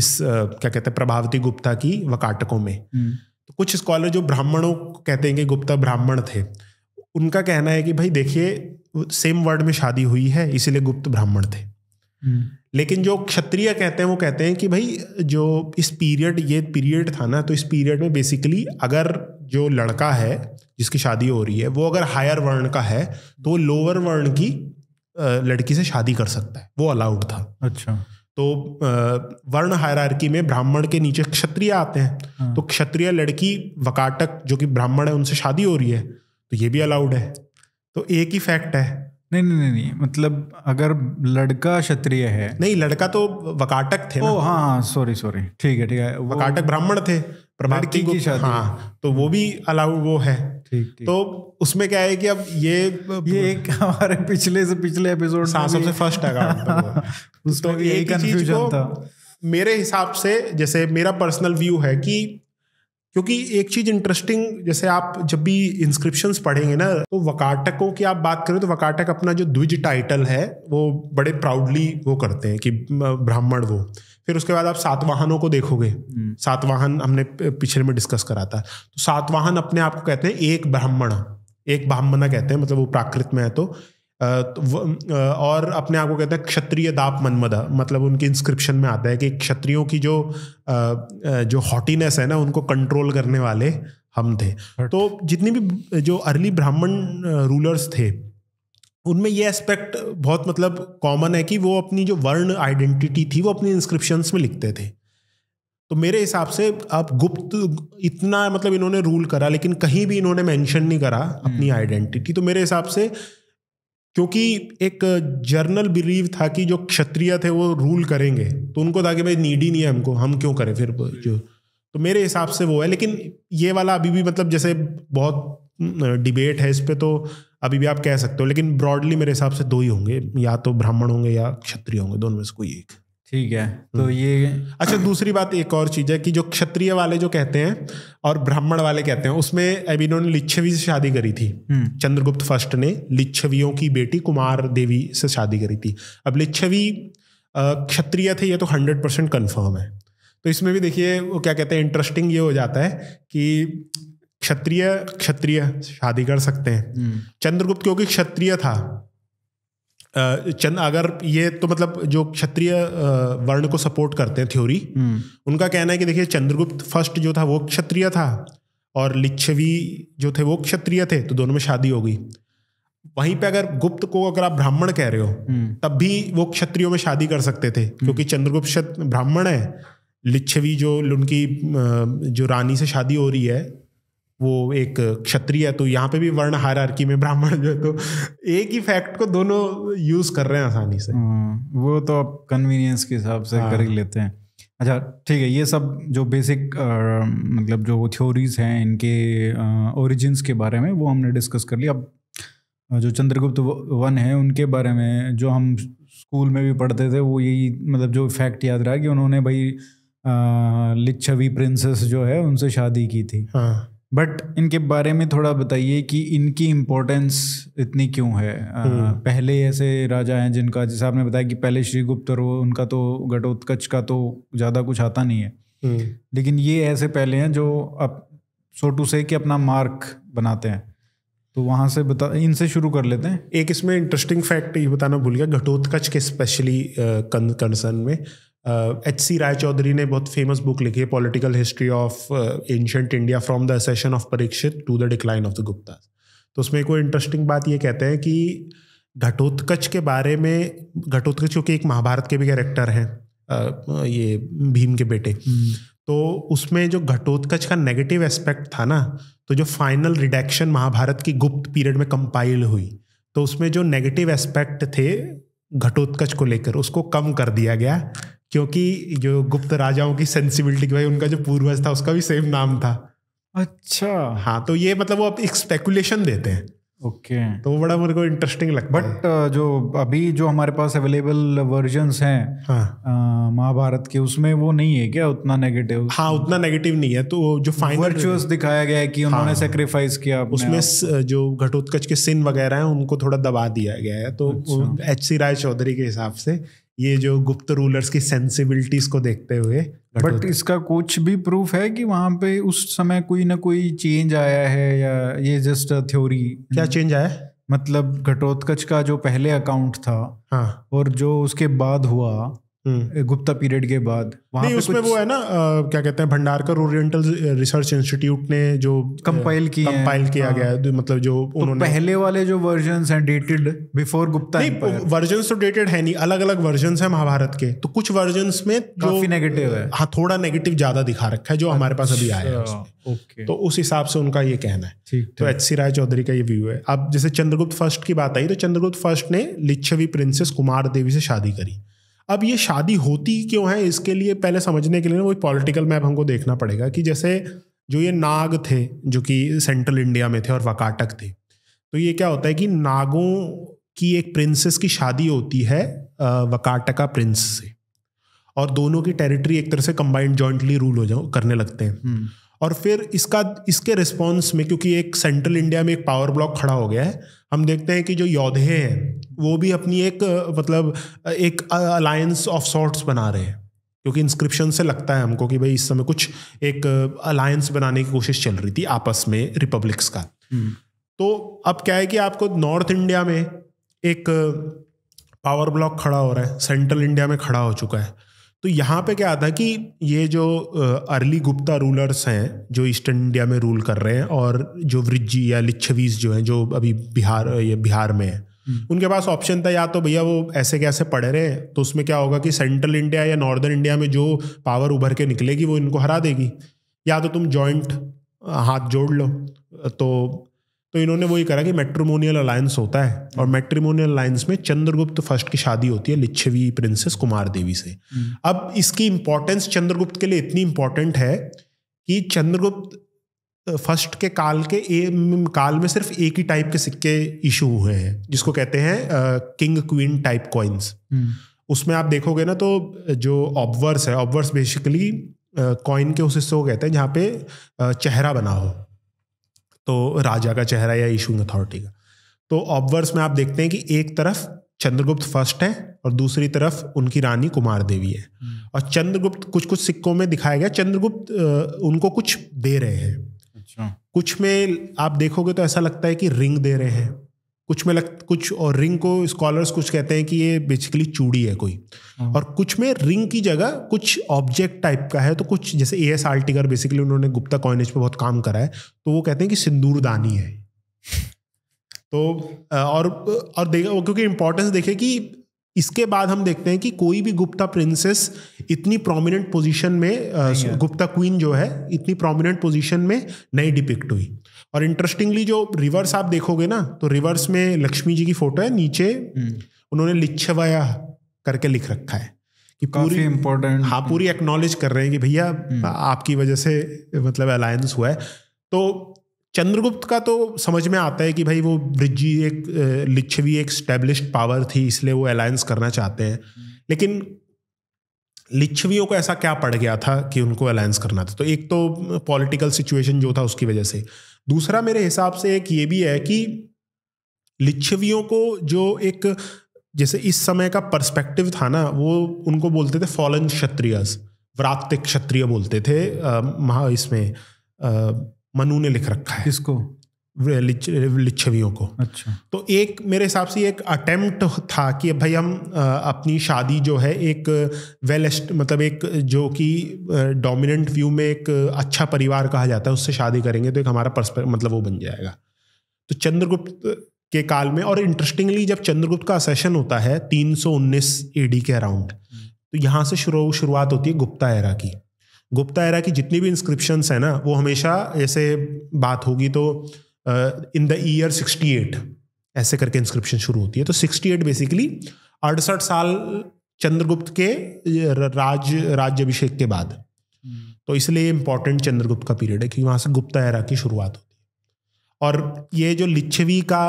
इस क्या कहते हैं प्रभावती गुप्ता की वकाटकों में हम्म। तो कुछ स्कॉलर जो ब्राह्मणों कहते हैं कि गुप्ता ब्राह्मण थे उनका कहना है कि भाई देखिए सेम वर्ड में शादी हुई है इसीलिए गुप्त ब्राह्मण थे हम्म। लेकिन जो क्षत्रिय कहते हैं वो कहते हैं कि भाई जो इस पीरियड ये पीरियड था ना तो इस पीरियड में बेसिकली अगर जो लड़का है जिसकी शादी हो रही है वो अगर हायर वर्ण का है तो वो लोअर वर्ण की लड़की से शादी कर सकता है वो अलाउड था अच्छा तो वर्ण हायरार्की में ब्राह्मण के नीचे क्षत्रिय आते हैं हाँ। तो क्षत्रिय लड़की वकाटक जो कि ब्राह्मण है उनसे शादी हो रही है तो ये भी अलाउड है तो एक ही फैक्ट है नहीं नहीं नहीं मतलब अगर लड़का क्षत्रिय है नहीं लड़का तो वकाटक थे ओ हाँ हाँ सॉरी सॉरी ठीक है ठीक है वकाटक ब्राह्मण थे लड़की की शादी हाँ तो वो भी अलाउड वो है ठीक तो उसमें क्या है कि अब ये ये एक हमारे पिछले से पिछले एपिसोड हाँ, सबसे फर्स्ट अकाउंट उसमें तो कंफ्यूजन था मेरे हिसाब से जैसे मेरा पर्सनल व्यू है कि क्योंकि एक चीज इंटरेस्टिंग जैसे आप जब भी इंस्क्रिप्शंस पढ़ेंगे ना तो वकाटकों की आप बात करें तो वकाटक अपना जो द्विज टाइटल है वो बड़े प्राउडली वो करते हैं कि ब्राह्मण वो फिर उसके बाद आप सातवाहनों को देखोगे हम्म। सातवाहन हमने पिछले में डिस्कस करा था तो सातवाहन अपने आप को कहते हैं एक ब्राह्मण एक ब्राह्मणा कहते हैं मतलब वो प्राकृत में है तो और अपने आप को कहते हैं क्षत्रिय दाप मनमदा मतलब उनके इंस्क्रिप्शन में आता है कि क्षत्रियों की जो जो हॉटीनेस है ना उनको कंट्रोल करने वाले हम थे तो जितनी भी जो अर्ली ब्राह्मण रूलर्स थे उनमें ये एस्पेक्ट बहुत मतलब कॉमन है कि वो अपनी जो वर्ण आइडेंटिटी थी वो अपने इंस्क्रिप्शंस में लिखते थे तो मेरे हिसाब से अब गुप्त इतना मतलब इन्होंने रूल करा लेकिन कहीं भी इन्होंने मेंशन नहीं करा अपनी आइडेंटिटी हम्म। तो मेरे हिसाब से क्योंकि एक जर्नल बिलीव था कि जो क्षत्रिय थे वो रूल करेंगे तो उनको था कि भाई नीड ही नहीं है हमको हम क्यों करें फिर जो तो मेरे हिसाब से वो है लेकिन ये वाला अभी भी मतलब जैसे बहुत डिबेट है इस पर तो अभी भी आप कह सकते हो लेकिन ब्रॉडली मेरे हिसाब से दो ही होंगे या तो ब्राह्मण होंगे या क्षत्रिय होंगे दोनों में से कोई एक ठीक है तो हम्म। ये अच्छा दूसरी बात एक और चीज है कि जो क्षत्रिय वाले जो कहते हैं और ब्राह्मण वाले कहते हैं उसमें अब इन्होंने लिच्छवी से शादी करी थी हम्म। चंद्रगुप्त फर्स्ट ने लिच्छवियों की बेटी कुमार देवी से शादी करी थी अब लिच्छवी क्षत्रिय थे ये तो हंड्रेड परसेंट कन्फर्म है तो इसमें भी देखिए वो क्या कहते हैं इंटरेस्टिंग ये हो जाता है कि क्षत्रिय क्षत्रिय शादी कर सकते हैं हम्म। चंद्रगुप्त क्योंकि क्षत्रिय था चंद अगर ये तो मतलब जो क्षत्रिय वर्ण को सपोर्ट करते हैं थ्योरी हम्म। उनका कहना है कि देखिए चंद्रगुप्त फर्स्ट जो था वो क्षत्रिय था और लिच्छवी जो थे वो क्षत्रिय थे तो दोनों में शादी हो गई वहीं पे अगर गुप्त को अगर आप ब्राह्मण कह रहे हो हम्म। तब भी वो क्षत्रियो में शादी कर सकते थे हम्म। क्योंकि चंद्रगुप्त ब्राह्मण है लिच्छवी जो उनकी जो रानी से शादी हो रही है वो एक क्षत्रिय है तो यहाँ पे भी वर्ण हायरार्की में ब्राह्मण जो है तो एक ही फैक्ट को दोनों यूज कर रहे हैं आसानी से हम्म, वो तो आप कन्वीनियंस के हिसाब से कर ही हाँ। लेते हैं अच्छा ठीक है ये सब जो बेसिक मतलब जो थ्योरीज हैं इनके ओरिजिन्स के बारे में वो हमने डिस्कस कर लिया अब जो चंद्रगुप्त वन है उनके बारे में जो हम स्कूल में भी पढ़ते थे वो यही मतलब जो फैक्ट याद रहा कि उन्होंने भाई लिच्छवी प्रिंसेस जो है उनसे शादी की थी हाँ। बट इनके बारे में थोड़ा बताइए कि इनकी इम्पोर्टेंस इतनी क्यों है आ, हम्म। पहले ऐसे राजा हैं जिनका जैसे आपने बताया कि पहले श्रीगुप्त और वो उनका तो घटोत्कच का तो ज़्यादा कुछ आता नहीं है हम्म। लेकिन ये ऐसे पहले हैं जो अब सोटू से कि अपना मार्क बनाते हैं तो वहाँ से बता इनसे शुरू कर लेते हैं एक इसमें इंटरेस्टिंग फैक्ट ये बताना भूल गया घटोत्कच के स्पेशली कंसर्न में एच सी राय चौधरी ने बहुत फेमस बुक लिखी है political history of ancient India from the session of Parikshit to the decline of the Gupta तो उसमें वो इंटरेस्टिंग बात ये कहते हैं कि घटोत्कच के बारे में घटोत्कच क्योंकि एक महाभारत के भी कैरेक्टर हैं uh, ये भीम के बेटे हम्म। तो उसमें जो घटोत्कच का नेगेटिव एस्पेक्ट था ना तो जो फाइनल रिडक्शन महाभारत की गुप्त पीरियड में कंपाइल हुई तो उसमें जो नेगेटिव एस्पेक्ट थे घटोत्कच को लेकर उसको कम कर दिया गया क्योंकि जो गुप्त राजाओं की सेंसिबिलिटी की भाई उनका जो पूर्वज था उसका भी सेम नाम था अच्छा हाँ तो ये मतलब वो अब एक स्पेकुलेशन देते हैं ओके तो वो बड़ा मेरे को इंटरेस्टिंग लगता बट जो अभी जो हमारे पास अवेलेबल वर्जन हैं हाँ। महाभारत के उसमें वो नहीं है क्या उतना नेगेटिव हाँ उतना नेगेटिव नहीं है तो जो फाइनल दिखाया गया है कि उन्होंने सेक्रीफाइस हाँ। किया उसमें जो घटोत्कच के सिन वगैरह हैं उनको थोड़ा दबा दिया गया है तो एच सी राय चौधरी के हिसाब से ये जो गुप्त रूलर्स की सेंसिबिलिटीज को देखते हुए बट इसका कुछ भी प्रूफ है कि वहां पे उस समय कोई ना कोई चेंज आया है या ये जस्ट थ्योरी क्या चेंज आया मतलब घटोत्कच का जो पहले अकाउंट था हाँ और जो उसके बाद हुआ हम्म। गुप्ता पीरियड के बाद वहां नहीं उसमें वो है ना आ, क्या कहते हैं भंडारकर ओरिएंटल रिसर्च इंस्टीट्यूट ने जो कंपाइल किया कंपाइल किया हाँ। गया है मतलब जो तो उन्होंने पहले वाले जो वर्जन हैं डेटेड बिफोर गुप्ता नहीं वर्जन तो डेटेड है नहीं अलग अलग वर्जन है महाभारत के तो कुछ वर्जन में काफी नेगेटिव है हाँ थोड़ा नेगेटिव ज्यादा दिखा रखा है जो हमारे पास अभी आया है अच्छा, तो उस हिसाब से उनका ये कहना है तो एच सी राय चौधरी का ये व्यू है अब जैसे चंद्रगुप्त फर्स्ट की बात आई तो चंद्रगुप्त फर्स्ट ने लिच्छवी प्रिंसेस कुमार देवी से शादी करी अब ये शादी होती क्यों है इसके लिए पहले समझने के लिए ना वो पॉलिटिकल मैप हमको देखना पड़ेगा कि जैसे जो ये नाग थे जो कि सेंट्रल इंडिया में थे और वकाटक थे तो ये क्या होता है कि नागों की एक प्रिंसेस की शादी होती है वकाटका प्रिंस से और दोनों की टेरिटरी एक तरह से कंबाइंड जॉइंटली रूल हो जाओ करने लगते हैं हम्म। और फिर इसका इसके रिस्पॉन्स में क्योंकि एक सेंट्रल इंडिया में एक पावर ब्लॉक खड़ा हो गया है हम देखते हैं कि जो योद्धे हैं वो भी अपनी एक मतलब एक अलायंस ऑफ सॉर्ट्स बना रहे हैं क्योंकि इंस्क्रिप्शन से लगता है हमको कि भाई इस समय कुछ एक अलायंस बनाने की कोशिश चल रही थी आपस में रिपब्लिक्स का हम्म। तो अब क्या है कि आपको नॉर्थ इंडिया में एक पावर ब्लॉक खड़ा हो रहा है सेंट्रल इंडिया में खड़ा हो चुका है तो यहाँ पे क्या आता है कि ये जो अर्ली गुप्ता रूलर्स हैं जो ईस्टर्न इंडिया में रूल कर रहे हैं और जो वृज्जी या लिच्छवीज जो हैं जो अभी बिहार ये बिहार में है हम्म। उनके पास ऑप्शन था या तो भैया वो ऐसे कैसे पढ़ रहे हैं तो उसमें क्या होगा कि सेंट्रल इंडिया या नॉर्दर्न इंडिया में जो पावर उभर के निकलेगी वो इनको हरा देगी या तो तुम जॉइंट हाथ जोड़ लो तो तो इन्होंने वही करा कि मेट्रीमोनियल अलायंस होता है और मेट्रीमोनियल अलायंस में चंद्रगुप्त फर्स्ट की शादी होती है लिच्छवी प्रिंसेस कुमार देवी से हम्म। अब इसकी इंपॉर्टेंस चंद्रगुप्त के लिए इतनी इंपॉर्टेंट है कि चंद्रगुप्त फर्स्ट के काल के ए, काल में सिर्फ एक ही टाइप के सिक्के इशू हुए हैं जिसको कहते हैं किंग क्वीन टाइप कॉइन्स उसमें आप देखोगे ना तो जो ऑबवर्स है ऑबवर्स बेसिकली कॉइन के उस हिस्से को कहते हैं जहाँ पे चेहरा बना हो तो राजा का चेहरा या इशूइंग अथॉरिटी का तो ऑबवर्स में आप देखते हैं कि एक तरफ चंद्रगुप्त फर्स्ट है और दूसरी तरफ उनकी रानी कुमार देवी है हम्म। और चंद्रगुप्त कुछ कुछ सिक्कों में दिखाया गया चंद्रगुप्त उनको कुछ दे रहे हैं अच्छा। कुछ में आप देखोगे तो ऐसा लगता है कि रिंग दे रहे हैं कुछ में लग कुछ और रिंग को स्कॉलर्स कुछ कहते हैं कि ये बेसिकली चूड़ी है कोई हाँ। और कुछ में रिंग की जगह कुछ ऑब्जेक्ट टाइप का है तो कुछ जैसे ए एस आल्टिगर बेसिकली उन्होंने गुप्ता कॉइनेज पे बहुत काम करा है तो वो कहते हैं कि सिंदूरदानी है तो और और देखा क्योंकि इंपॉर्टेंस देखे कि इसके बाद हम देखते हैं कि कोई भी गुप्ता प्रिंसेस इतनी प्रोमिनेंट पोजीशन में गुप्ता क्वीन जो है इतनी प्रोमिनेंट पोजीशन में नहीं डिपिक्ट हुई और इंटरेस्टिंगली जो रिवर्स आप देखोगे ना तो रिवर्स में लक्ष्मी जी की फोटो है नीचे हम्म। उन्होंने लिच्छवाया करके लिख रखा है कि पूरी इंपॉर्टेंट हाँ पूरी एक्नॉलेज कर रहे हैं कि भैया हम्म। आपकी वजह से मतलब अलायंस हुआ है तो चंद्रगुप्त का तो समझ में आता है कि भाई वो ब्रिजी एक लिच्छवी एक स्टैब्लिश पावर थी इसलिए वो अलायंस करना चाहते हैं लेकिन लिच्छवियों को ऐसा क्या पड़ गया था कि उनको अलायंस करना था तो एक तो पॉलिटिकल सिचुएशन जो था उसकी वजह से दूसरा मेरे हिसाब से एक ये भी है कि लिच्छवियों को जो एक जैसे इस समय का पर्सपेक्टिव था ना वो उनको बोलते थे फॉलन क्षत्रियस व्रातिक क्षत्रिय बोलते थे महा इसमें आ, मनु ने लिख रखा है किसको लिच्छवियों को अच्छा तो एक मेरे हिसाब से एक अटेम्प्ट था कि भाई हम अपनी शादी जो है एक वेल मतलब एक जो कि डोमिनेंट व्यू में एक अच्छा परिवार कहा जाता है उससे शादी करेंगे तो एक हमारा पर्सपेक्ट मतलब वो बन जाएगा तो चंद्रगुप्त के काल में और इंटरेस्टिंगली जब चंद्रगुप्त का सेशन होता है तीन एडी के अराउंड तो यहाँ से शुरू शुरुआत होती है गुप्ता एरा की गुप्ता एरा की जितनी भी इंस्क्रिप्शन है ना वो हमेशा ऐसे बात होगी तो in the year sixty eight ऐसे करके इंस्क्रिप्शन शुरू होती है तो सिक्सटी एट बेसिकली अड़सठ साल चंद्रगुप्त के राज राज्यभिषेक के बाद हम्म। तो इसलिए इंपॉर्टेंट चंद्रगुप्त का पीरियड है क्योंकि वहां से गुप्ता एरा की शुरुआत होती है और ये जो लिच्छवी का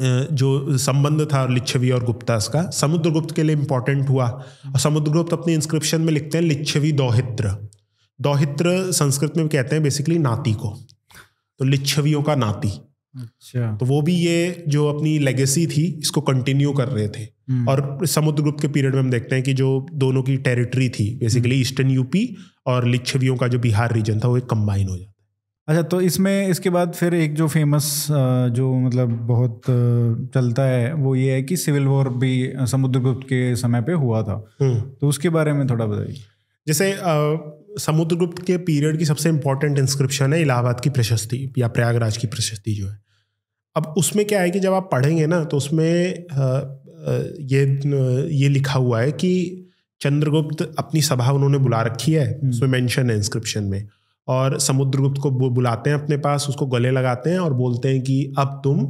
जो संबंध था लिच्छवी और गुप्ता का समुद्रगुप्त के लिए इंपॉर्टेंट हुआ और समुद्रगुप्त अपने इंस्क्रिप्शन में लिखते हैं लिच्छवी दौहित्र दौहित्र संस्कृत में कहते हैं बेसिकली नाती को तो लिच्छवियों का नाती अच्छा तो वो भी ये जो अपनी लेगेसी थी इसको कंटिन्यू कर रहे थे हम्म। और समुद्रगुप्त के पीरियड में हम देखते हैं कि जो दोनों की टेरिटरी थी बेसिकली ईस्टर्न यूपी और लिच्छवियों का जो बिहार रीजन था वो एक कंबाइन हो जाता अच्छा तो इसमें इसके बाद फिर एक जो फेमस जो मतलब बहुत चलता है वो ये है कि सिविल वॉर भी समुद्रगुप्त के समय पे हुआ था हम्म। तो उसके बारे में थोड़ा बताइए जैसे समुद्रगुप्त के पीरियड की सबसे इंपॉर्टेंट इंस्क्रिप्शन है इलाहाबाद की प्रशस्ति या प्रयागराज की प्रशस्ति जो है अब उसमें क्या है कि जब आप पढ़ेंगे ना तो उसमें ये ये लिखा हुआ है कि चंद्रगुप्त अपनी सभा उन्होंने बुला रखी है हम्म। उसमें मेंशन है इंस्क्रिप्शन में और समुद्रगुप्त को बुलाते हैं अपने पास उसको गले लगाते हैं और बोलते हैं कि अब तुम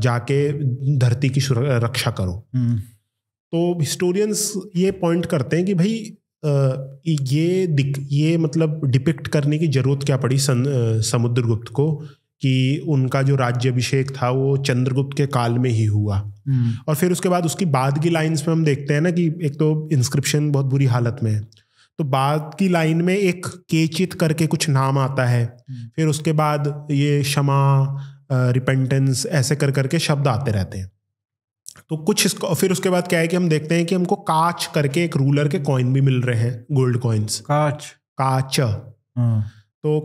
जाके धरती की रक्षा करो हम्म। तो हिस्टोरियंस ये पॉइंट करते हैं कि भाई ये ये मतलब डिपिक्ट करने की ज़रूरत क्या पड़ी समुद्रगुप्त को कि उनका जो अभिषेक था वो चंद्रगुप्त के काल में ही हुआ हम्म। और फिर उसके बाद उसकी बाद की लाइंस में हम देखते हैं ना कि एक तो इंस्क्रिप्शन बहुत बुरी हालत में है तो बाद की लाइन में एक केचित करके कुछ नाम आता है हम्म। फिर उसके बाद ये क्षमा रिपेंटेंस ऐसे कर करके शब्द आते रहते हैं तो कुछ इसको फिर उसके बाद क्या है कि हम देखते हैं कि हमको काच करके एक रूलर के कॉइन भी मिल रहे हैं गोल्ड कॉइन्स काच काच हाँ। तो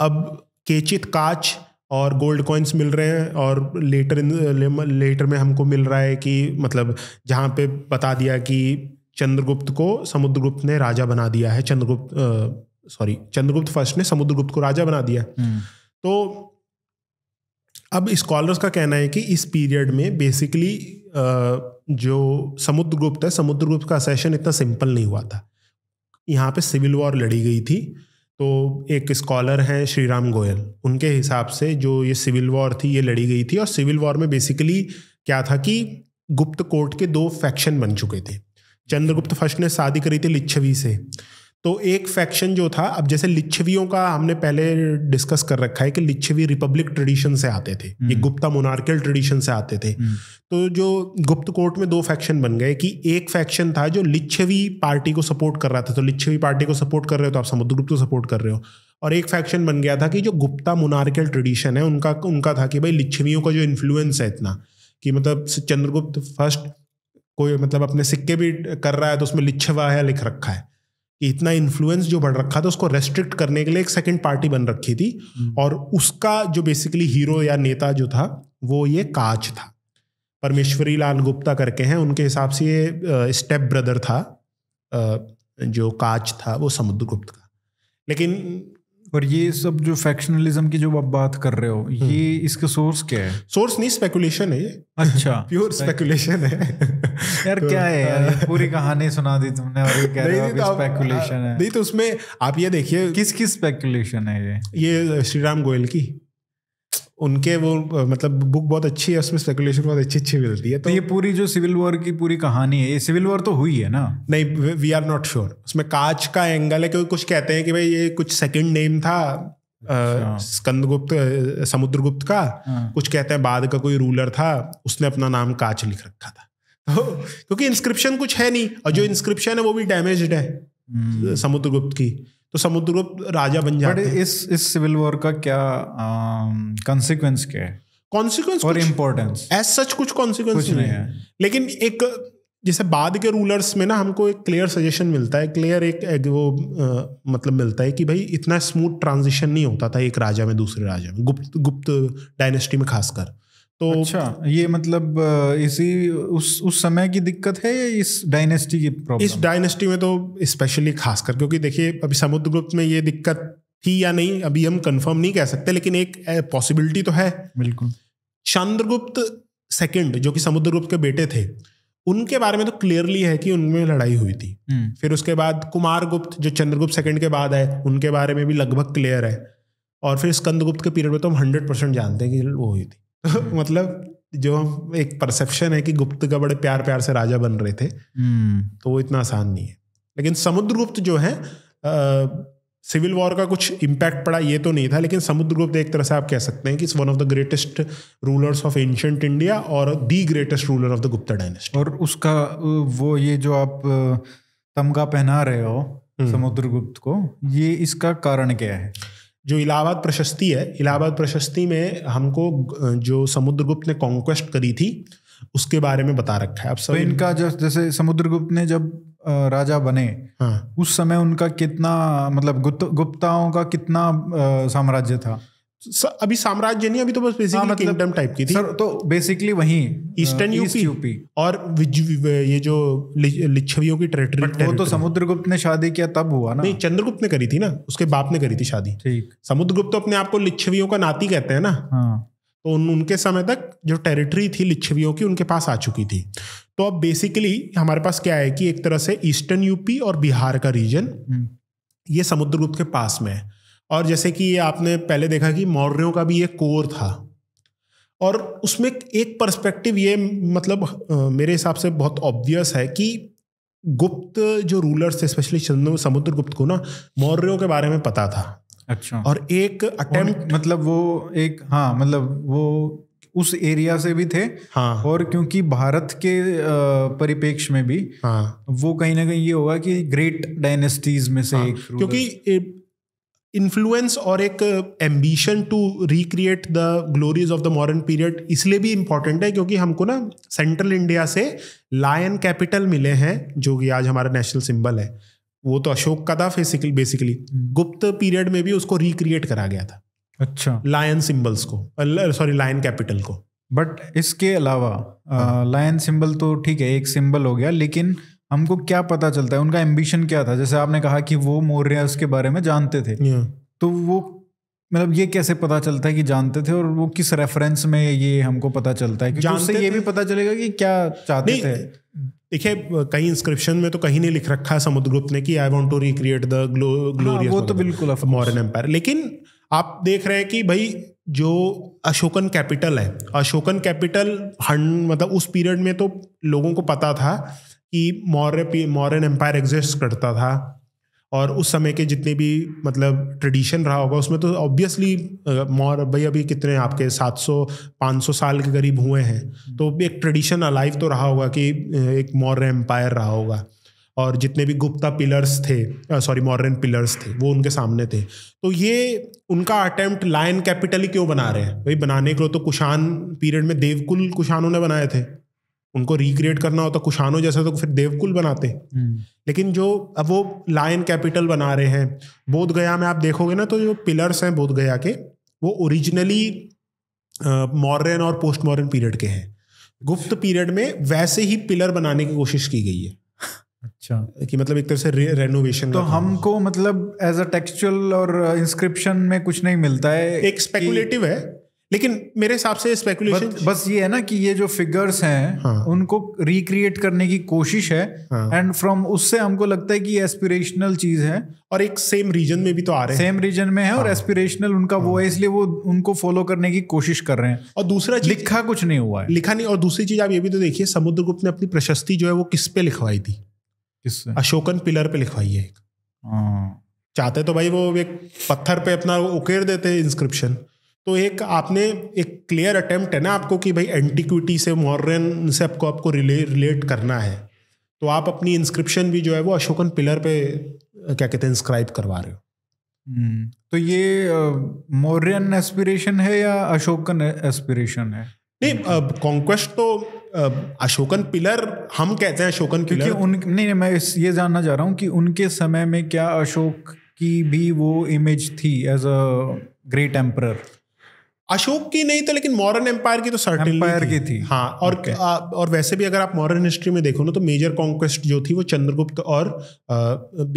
अब केचित काच और गोल्ड कॉइन्स मिल रहे हैं और लेटर लेटर में हमको मिल रहा है कि मतलब जहाँ पे बता दिया कि चंद्रगुप्त को समुद्रगुप्त ने राजा बना दिया है चंद्रगुप्त सॉरी चंद्रगुप्त फर्स्ट ने समुद्रगुप्त को राजा बना दिया हम्म। तो अब स्कॉलर्स का कहना है कि इस पीरियड में बेसिकली जो समुद्रगुप्त है समुद्रगुप्त का सेशन इतना सिंपल नहीं हुआ था यहाँ पे सिविल वॉर लड़ी गई थी तो एक स्कॉलर हैं श्रीराम गोयल उनके हिसाब से जो ये सिविल वॉर थी ये लड़ी गई थी और सिविल वॉर में बेसिकली क्या था कि गुप्त कोर्ट के दो फैक्शन बन चुके थे चंद्रगुप्त फर्स्ट ने शादी करी थी लिच्छवी से तो एक फैक्शन जो था अब जैसे लिच्छवियों का हमने पहले डिस्कस कर रखा है कि लिच्छवी रिपब्लिक ट्रेडिशन से आते थे ये हम्म। गुप्ता मोनार्कियल ट्रेडिशन से आते थे हम्म। तो जो गुप्त कोर्ट में दो फैक्शन बन गए कि एक फैक्शन था जो लिच्छवी पार्टी को सपोर्ट कर रहा था तो लिच्छवी पार्टी को सपोर्ट कर रहे हो तो आप समुद्रगुप्त को सपोर्ट कर रहे हो और एक फैक्शन बन गया था कि जो गुप्ता मोनार्कियल ट्रेडिशन है उनका उनका था कि भाई लिच्छवियों का जो इन्फ्लुएंस है इतना कि मतलब चंद्रगुप्त फर्स्ट कोई मतलब अपने सिक्के भी कर रहा है तो उसमें लिछवा है लिख रखा है कि इतना इन्फ्लुएंस जो बढ़ रखा था उसको रेस्ट्रिक्ट करने के लिए एक सेकंड पार्टी बन रखी थी हम्म। और उसका जो बेसिकली हीरो या नेता जो था वो ये काच था परमेश्वरी लाल गुप्ता करके हैं उनके हिसाब से ये स्टेप ब्रदर था जो काच था वो समुद्रगुप्त का लेकिन और ये सब जो फैक्शनलिज्म की जो आप बात कर रहे हो हम्म। ये इसका सोर्स क्या है सोर्स नहीं स्पेकुलेशन है ये अच्छा प्योर स्पेकुलेशन है यार तो, क्या है यार पूरी कहानी सुना दी तुमने और ये कह रहे हो स्पेकुलेशन तो है नहीं तो उसमें आप ये देखिए किस किस स्पेकुलेशन है ये ये श्री राम गोयल की उनके वो मतलब बुक बहुत अच्छी है उसमें स्पेकुलेशन बहुत अच्छी अच्छी मिलती है तो ये तो- पूरी जो सिविल वॉर की पूरी कहानी है ये सिविल वॉर तो हुई है ना नहीं वी आर नॉट श्योर उसमें कांच का एंगल है क्योंकि कुछ कहते हैं कि भाई ये कुछ सेकंड नेम था अच्छा। स्कंदगुप्त समुद्रगुप्त का हाँ। कुछ कहते हैं बाद का कोई रूलर था उसने अपना नाम कांच लिख रखा था तो, क्योंकि इंस्क्रिप्शन कुछ है नहीं और जो इंस्क्रिप्शन हाँ। है वो भी डैमेज है Hmm. समुद्रगुप्त की तो समुद्रगुप्त राजा बन जाते हैं इस इस सिविल वॉर का क्या कॉन्सिक्वेंस um, क्या है कॉन्सिक्वेंस और इम्पोर्टेंस एज सच कुछ कॉन्सिक्वेंस नहीं है लेकिन एक जैसे बाद के रूलर्स में ना हमको एक क्लियर सजेशन मिलता है क्लियर एक, एक वो आ, मतलब मिलता है कि भाई इतना स्मूथ ट्रांजिशन नहीं होता था एक राजा में दूसरे राजा में गुप्त गुप्त डायनेस्टी में खासकर तो अच्छा ये मतलब इसी उस उस समय की दिक्कत है या इस डायनेस्टी की प्रॉब्लम इस डायनेस्टी में तो स्पेशली खासकर क्योंकि देखिए अभी समुद्र गुप्त में ये दिक्कत थी या नहीं अभी हम कंफर्म नहीं कह सकते लेकिन एक पॉसिबिलिटी तो है बिल्कुल चंद्रगुप्त सेकंड जो कि समुद्रगुप्त के बेटे थे उनके बारे में तो क्लियरली है कि उनमें लड़ाई हुई थी हम्म। फिर उसके बाद कुमार गुप्त जो चंद्रगुप्त सेकंड के बाद है उनके बारे में भी लगभग क्लियर है और फिर स्कंदगुप्त के पीरियड में तो हम हंड्रेड परसेंट जानते हैं कि वो हुई थी मतलब जो हम एक परसेप्शन है कि गुप्त का बड़े प्यार प्यार से राजा बन रहे थे हम्म। तो वो इतना आसान नहीं है लेकिन समुद्रगुप्त जो है सिविल वॉर का कुछ इम्पैक्ट पड़ा ये तो नहीं था लेकिन समुद्रगुप्त एक तरह से आप कह सकते हैं कि one of the greatest rulers of ancient India और the greatest ruler of the Gupta dynasty और उसका वो ये जो आप तमगा पहना रहे हो हम्म। समुद्रगुप्त को ये इसका कारण क्या है जो इलाहाबाद प्रशस्ति है इलाहाबाद प्रशस्ति में हमको जो समुद्रगुप्त ने कॉन्क्वेस्ट करी थी उसके बारे में बता रखा है अब सब तो इनका जब जैसे समुद्रगुप्त ने जब राजा बने हाँ उस समय उनका कितना मतलब गुप्त गुप्ताओं का कितना साम्राज्य था अभी साम्राज्य नहीं अभी तो बस बेसिकली हाँ, मतलब किंगडम टाइप की थी सर तो बेसिकली वही ईस्टर्न यूपी, यूपी और ये जो लिच्छवियों की टेरिटरी वो तो समुद्रगुप्त ने शादी किया तब हुआ ना नहीं चंद्रगुप्त ने करी थी ना उसके बाप ने करी थी शादी ठीक समुद्रगुप्त तो अपने आप को लिच्छवियों का नाती कहते हैं ना हाँ। तो उन, उनके समय तक जो टेरिटरी थी लिच्छवियों की उनके पास आ चुकी थी तो अब बेसिकली हमारे पास क्या है कि एक तरह से ईस्टर्न यूपी और बिहार का रीजन हम्म। ये समुद्रगुप्त के पास में है और जैसे कि आपने पहले देखा कि मौर्यों का भी एक कोर था और उसमें एक पर्सपेक्टिव ये मतलब मेरे हिसाब से बहुत ऑब्वियस है कि गुप्त जो रूलर्स थे स्पेशली समुद्र गुप्त को ना मौर्यों के बारे में पता था अच्छा और एक अटेम्प्ट मतलब वो एक हाँ मतलब वो उस एरिया से भी थे हाँ और क्योंकि भारत के परिपेक्ष में भी हाँ वो कहीं ना कहीं ये होगा कि ग्रेट डायनेस्टीज में से हाँ, एक क्योंकि इन्फ्लुएंस और एक ambition to recreate the glories of the modern period इसलिए भी इम्पॉर्टेंट है क्योंकि हमको ना सेंट्रल इंडिया से लायन कैपिटल मिले हैं जो कि आज हमारा नेशनल सिंबल है वो तो अशोक का था बेसिकली बेसिकली हम्म। गुप्त पीरियड में भी उसको रिक्रिएट करा गया था अच्छा लायन सिंबल्स को सॉरी लायन कैपिटल को बट इसके अलावा लायन uh, हाँ। सिंबल तो ठीक है एक सिंबल हो गया लेकिन हमको क्या पता चलता है उनका एम्बिशन क्या था जैसे आपने कहा कि वो मौर्य उसके बारे में जानते थे तो वो मतलब ये कैसे पता चलता है कि जानते थे और वो किस रेफरेंस में ये हमको पता चलता है कि जानते ये भी पता चलेगा कि क्या चाहते थे देखिए कहीं इंस्क्रिप्शन में तो कहीं नहीं लिख रखा है समुद्रगुप्त ने कि I want to recreate the glorious वो तो बिल्कुल मॉडर्न एम्पायर लेकिन आप देख रहे हैं कि भाई जो अशोकन कैपिटल है अशोकन कैपिटल हंड मतलब उस पीरियड में तो लोगों को पता था कि मौर्य मौर्यन एम्पायर एग्जिस्ट करता था और उस समय के जितने भी मतलब ट्रेडिशन रहा होगा उसमें तो ऑब्वियसली मौर भाई अभी कितने आपके 700 500 साल के करीब हुए हैं तो एक ट्रेडिशन अलाइव तो रहा होगा कि एक मौर्य एम्पायर रहा होगा और जितने भी गुप्ता पिलर्स थे सॉरी मॉडर्न पिलर्स थे वो उनके सामने थे तो ये उनका अटेम्प्ट लायन कैपिटल ही क्यों बना रहे हैं भाई बनाने के लिए तो कुशान पीरियड में देवकुल कुशानों ने बनाए थे उनको रिक्रिएट करना होता तो कुशानो जैसा तो फिर देवकुल बनाते हैं हम्म। लेकिन जो अब वो लायन कैपिटल बना रहे हैं बोध गया में आप देखोगे ना तो जो पिलर्स हैं बोध गया के वो ओरिजिनली मॉडर्न और पोस्ट मॉडर्न पीरियड के हैं गुप्त पीरियड में वैसे ही पिलर बनाने की कोशिश की गई है अच्छा कि मतलब एक तरह से रे, रेनोवेशन तो हमको मतलब एज अ टेक्सचुअल और इंस्क्रिप्शन में कुछ नहीं मिलता है एक स्पेकुलेटिव है लेकिन मेरे हिसाब से स्पेकुलेशन बस ये है ना कि ये जो फिगर्स हैं हाँ। उनको रिक्रिएट करने की कोशिश है एंड हाँ। फ्रॉम उससे हमको लगता है कि एस्पिरेशनल चीज है और एक सेम रीजन में भी तो आ रहे हैं सेम रीजन में है हाँ। और एस्पिरेशनल उनका हाँ। वो है हाँ। इसलिए वो उनको फॉलो करने की कोशिश कर रहे हैं और दूसरा चीज, लिखा कुछ नहीं हुआ है लिखा नहीं और दूसरी चीज आप ये भी तो देखिए समुद्रगुप्त ने अपनी प्रशस्ति जो है वो किस पे लिखवाई थी किस अशोकन पिलर पे लिखवाई है हाँ। चाहते तो भाई वो एक पत्थर पे अपना उकेर देते इंस्क्रिप्शन तो एक आपने एक क्लियर अटेम्प्ट है ना आपको कि भाई एंटिक्विटी से मॉडर्न से आपको आपको रिले रिलेट करना है तो आप अपनी इंस्क्रिप्शन भी जो है वो अशोकन पिलर पे क्या कहते हैं इंस्क्राइब करवा रहे हो हम्म, तो ये मौर्यन एस्पिरेशन है या अशोकन एस्पिरेशन है नहीं अब कॉन्क्वेस्ट तो अशोकन पिलर हम कहते हैं अशोकन क्योंकि उन नहीं, नहीं मैं इस ये जानना चाह रहा हूँ कि उनके समय में क्या अशोक की भी वो इमेज थी as a great emperor Ashoka की नहीं तो लेकिन मॉरन एम्पायर की तो सर्टेन एम्पायर की थी हाँ और okay. आ, और वैसे भी अगर आप मॉरन हिस्ट्री में देखो ना तो मेजर कॉन्क्वेस्ट जो थी वो चंद्रगुप्त और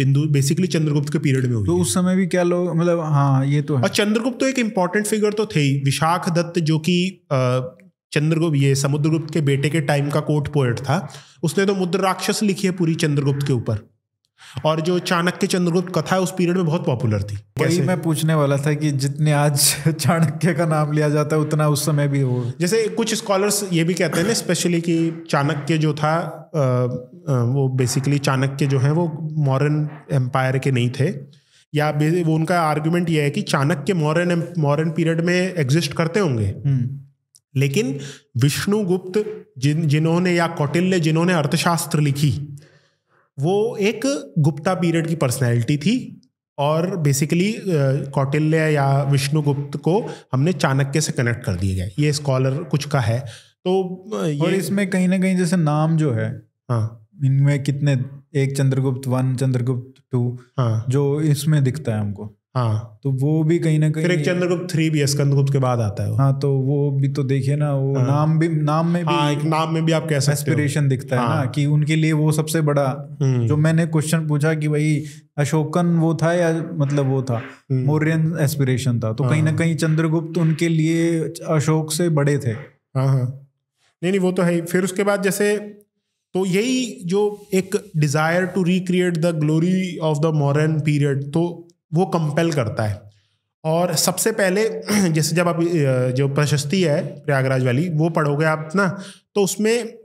बिंदु बेसिकली चंद्रगुप्त के पीरियड में हुई तो उस समय भी क्या लोग मतलब हाँ ये तो है और चंद्रगुप्त तो एक इम्पोर्टेंट फिगर तो थे ही विशाख दत्त जो कि चंद्रगुप्त ये समुद्रगुप्त के बेटे के टाइम का कोर्ट पोएट था उसने तो मुद्र राक्षस लिखी है पूरी चंद्रगुप्त के ऊपर और जो चाणक्य चंद्रगुप्त कथा है उस पीरियड में बहुत पॉपुलर थी वही मैं पूछने वाला था कि जितने आज चाणक्य का नाम लिया जाता है उतना उस समय भी हो जैसे कुछ स्कॉलर्स ये भी कहते हैं ना स्पेशली कि चाणक्य जो था वो बेसिकली चाणक्य जो है वो मॉरन एम्पायर के नहीं थे या वो उनका आर्ग्यूमेंट ये है कि चाणक्य मॉरन मॉरन पीरियड में एग्जिस्ट करते होंगे हम्म। लेकिन विष्णुगुप्त जिन जिन्होंने या कौटिल्य जिन्होंने अर्थशास्त्र लिखी वो एक गुप्ता पीरियड की पर्सनैलिटी थी और बेसिकली कौटिल्य या विष्णुगुप्त को हमने चाणक्य से कनेक्ट कर दिए गए ये स्कॉलर कुछ का है तो ये और इसमें कहीं ना कहीं जैसे नाम जो है हाँ इनमें कितने एक चंद्रगुप्त वन चंद्रगुप्त टू हाँ जो इसमें दिखता है हमको हाँ तो वो भी कहीं ना कहीं फिर एक चंद्रगुप्त थ्री भी है स्कंदगुप्त के बाद आता है हाँ तो वो भी तो देखिए ना वो हाँ, नाम भी नाम में भी हाँ, एक नाम में भी आप कैसे एस्पिरेशन दिखता हाँ, है ना हाँ। कि उनके लिए वो सबसे बड़ा हम्म। जो मैंने क्वेश्चन पूछा कि भाई अशोकन वो था या मतलब वो था हम्म। मौर्यन एस्पिरेशन था तो कहीं ना हाँ। कहीं चंद्रगुप्त उनके लिए अशोक से बड़े थे हाँ, नहीं नहीं वो तो है फिर उसके बाद जैसे तो यही जो एक desire to recreate the glory of the Mauryan period तो वो कंपेल करता है और सबसे पहले जैसे जब आप जो प्रशस्ति है प्रयागराज वाली वो पढ़ोगे आप ना तो उसमें